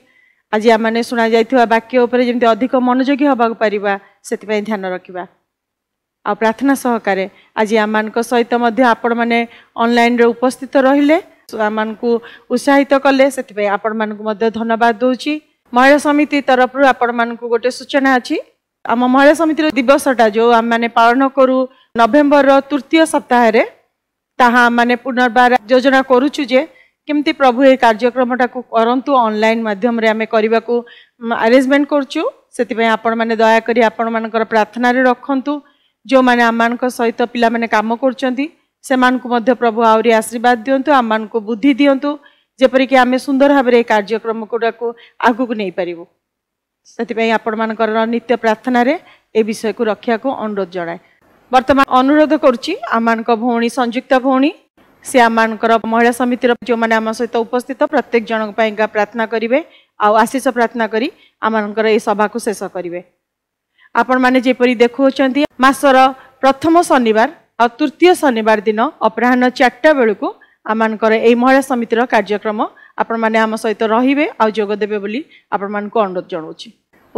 अधिक ध्यान हे आ प्रार्थना सहकारे आज अहिले आपण मनलैन उपस्थित रहिले म उत्साहित कले धन्यवाद देउँ महिला समिति आपण आउँदा गोटे सूचना अहिले आम महिला समिति दिवस पाँ नभेम्बर तृतीय सप्ताहले ତାହା ଆମମାନେ ପୁନର୍ବାର ଯୋଜନା କରୁଛୁ ଯେ କେମିତି ପ୍ରଭୁ ଏ କାର୍ଯ୍ୟକ୍ରମଟାକୁ କରନ୍ତୁ ଅନଲାଇନ୍ ମାଧ୍ୟମରେ ଆମେ କରିବାକୁ ଆରେଞ୍ଜମେଣ୍ଟ କରୁଛୁ ସେଥିପାଇଁ ଆପଣମାନେ ଦୟାକରି ଆପଣମାନଙ୍କର ପ୍ରାର୍ଥନାରେ ରଖନ୍ତୁ ଯେଉଁମାନେ ଆମମାନଙ୍କ ସହିତ ପିଲାମାନେ କାମ କରୁଛନ୍ତି ସେମାନଙ୍କୁ ମଧ୍ୟ ପ୍ରଭୁ ଆହୁରି ଆଶୀର୍ବାଦ ଦିଅନ୍ତୁ ଆମମାନଙ୍କୁ ବୁଦ୍ଧି ଦିଅନ୍ତୁ ଯେପରିକି ଆମେ ସୁନ୍ଦର ଭାବରେ ଏ କାର୍ଯ୍ୟକ୍ରମ ଗୁଡ଼ାକୁ ଆଗକୁ ନେଇପାରିବୁ ସେଥିପାଇଁ ଆପଣମାନଙ୍କର ନିତ୍ୟ ପ୍ରାର୍ଥନାରେ ଏ ବିଷୟକୁ ରଖିବାକୁ ଅନୁରୋଧ ଜଣାଏ वर्तमान अनुरोध गर्छु आमा भौनी संयुक्त भौनी सि आमा महिला समिति र जो सहित उपस्थित प्रत्येक जनका प्रार्थना आशिष प्रार्थना गरि आमा ए को शेष गरे आपरि देखुन्छ मास र प्रथम शनिवार आनबार दिन अपरा चार टा बेला अर ए महिला समिति र कार्यक्रम आप सहित रे जोदेबि आपूर्खा अनुरोध जनाउँछु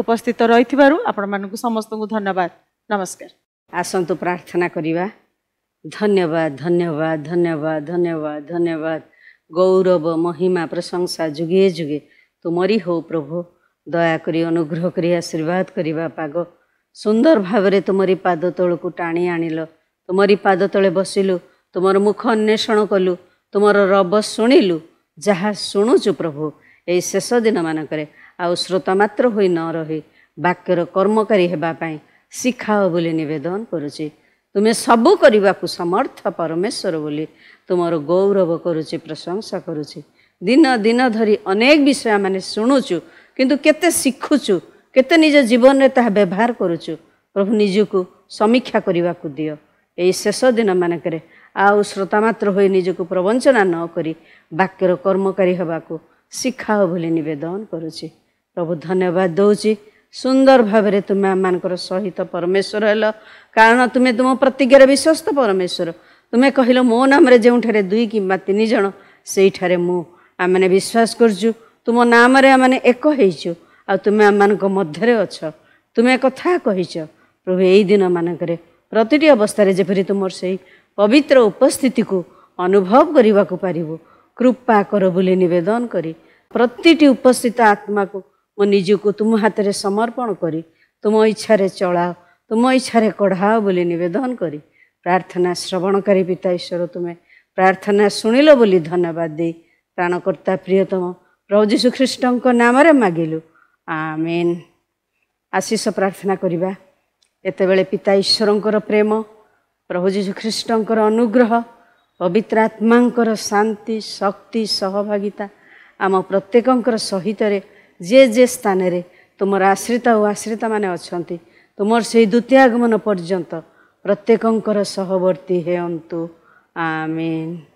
उपस्थित रहिथानु अब समस्त को धन्यवाद नमस्कार ଆସନ୍ତୁ ପ୍ରାର୍ଥନା କରିବା ଧନ୍ୟବାଦ ଧନ୍ୟବାଦ ଧନ୍ୟବାଦ ଧନ୍ୟବାଦ ଧନ୍ୟବାଦ ଗୌରବ ମହିମା ପ୍ରଶଂସା ଯୁଗେ ଯୁଗେ ତୁମରି ହଉ ପ୍ରଭୁ ଦୟାକରି ଅନୁଗ୍ରହ କରି ଆଶୀର୍ବାଦ କରିବା ପାଗ ସୁନ୍ଦର ଭାବରେ ତୁମରି ପାଦ ତଳକୁ ଟାଣି ଆଣିଲ ତୁମରି ପାଦ ତଳେ ବସିଲୁ ତୁମର ମୁଖ ଅନ୍ୱେଷଣ କଲୁ ତୁମର ରବ ଶୁଣିଲୁ ଯାହା ଶୁଣୁଛୁ ପ୍ରଭୁ ଏଇ ଶେଷ ଦିନମାନଙ୍କରେ ଆଉ ଶ୍ରୋତା ମାତ୍ର ହୋଇ ନ ରହି ବାକ୍ୟର କର୍ମକାରୀ ହେବା ପାଇଁ ଶିଖାଅ ବୋଲି ନିବେଦନ କରୁଛି ତୁମେ ସବୁ କରିବାକୁ ସମର୍ଥ ପରମେଶ୍ୱର ବୋଲି ତୁମର ଗୌରବ କରୁଛି ପ୍ରଶଂସା କରୁଛି ଦିନ ଦିନ ଧରି ଅନେକ ବିଷୟ ଆମେ ଶୁଣୁଛୁ କିନ୍ତୁ କେତେ ଶିଖୁଛୁ କେତେ ନିଜ ଜୀବନରେ ତାହା ବ୍ୟବହାର କରୁଛୁ ପ୍ରଭୁ ନିଜକୁ ସମୀକ୍ଷା କରିବାକୁ ଦିଅ ଏଇ ଶେଷ ଦିନମାନଙ୍କରେ ଆଉ ଶ୍ରୋତା ମାତ୍ର ହୋଇ ନିଜକୁ ପ୍ରବଞ୍ଚନା ନ କରି ବାକ୍ୟର କର୍ମକାରୀ ହେବାକୁ ଶିଖାଅ ବୋଲି ନିବେଦନ କରୁଛି ପ୍ରଭୁ ଧନ୍ୟବାଦ ଦେଉଛି ସୁନ୍ଦର ଭାବରେ ତୁମେ ଆମମାନଙ୍କର ସହିତ ପରମେଶ୍ୱର ହେଲ କାରଣ ତୁମେ ତୁମ ପ୍ରତିଜ୍ଞାରେ ବିଶ୍ୱସ୍ତ ପରମେଶ୍ୱର ତୁମେ କହିଲ ମୋ ନାମରେ ଯେଉଁଠାରେ ଦୁଇ କିମ୍ବା ତିନି ଜଣ ସେଇଠାରେ ମୁଁ ଆମମାନେ ବିଶ୍ୱାସ କରୁଛୁ ତୁମ ନାମରେ ଆମମାନେ ଏକ ହେଇଛୁ ଆଉ ତୁମେ ଆମମାନଙ୍କ ମଧ୍ୟରେ ଅଛ ତୁମେ କଥା କହିଛ ପ୍ରଭୁ ଏଇ ଦିନମାନଙ୍କରେ ପ୍ରତିଟି ଅବସ୍ଥାରେ ଯେପରି ତୁମର ସେଇ ପବିତ୍ର ଉପସ୍ଥିତିକୁ ଅନୁଭବ କରିବାକୁ ପାରିବୁ କୃପା କର ବୋଲି ନିବେଦନ କରି ପ୍ରତିଟି ଉପସ୍ଥିତ ଆତ୍ମାକୁ ମୋ ନିଜକୁ ତୁମ ହାତରେ ସମର୍ପଣ କରି ତୁମ ଇଚ୍ଛାରେ ଚଳାଅ ତୁମ ଇଚ୍ଛାରେ କଢ଼ାଅ ବୋଲି ନିବେଦନ କରି ପ୍ରାର୍ଥନା ଶ୍ରବଣକାରୀ ପିତା ଈଶ୍ୱର ତୁମେ ପ୍ରାର୍ଥନା ଶୁଣିଲ ବୋଲି ଧନ୍ୟବାଦ ଦେଇ ପ୍ରାଣକର୍ତ୍ତା ପ୍ରିୟତମ ପ୍ରଭୁ ଯୀଶୁଖ୍ରୀଷ୍ଟଙ୍କ ନାମରେ ମାଗିଲୁ ଆମେନ୍ ଆଶିଷ ପ୍ରାର୍ଥନା କରିବା ଯେତେବେଳେ ପିତା ଈଶ୍ୱରଙ୍କର ପ୍ରେମ ପ୍ରଭୁ ଯୀଶୁଖ୍ରୀଷ୍ଟଙ୍କର ଅନୁଗ୍ରହ ପବିତ୍ର ଆତ୍ମାଙ୍କର ଶାନ୍ତି ଶକ୍ତି ସହଭାଗିତା ଆମ ପ୍ରତ୍ୟେକଙ୍କର ସହିତରେ ଯିଏ ଯିଏ ସ୍ଥାନରେ ତୁମର ଆଶ୍ରିତ ଓ ଆଶ୍ରିତମାନେ ଅଛନ୍ତି ତୁମର ସେହି ଦ୍ୱିତୀୟ ଆଗମନ ପର୍ଯ୍ୟନ୍ତ ପ୍ରତ୍ୟେକଙ୍କର ସହବର୍ତ୍ତୀ ହେଅନ୍ତୁ ଆମେ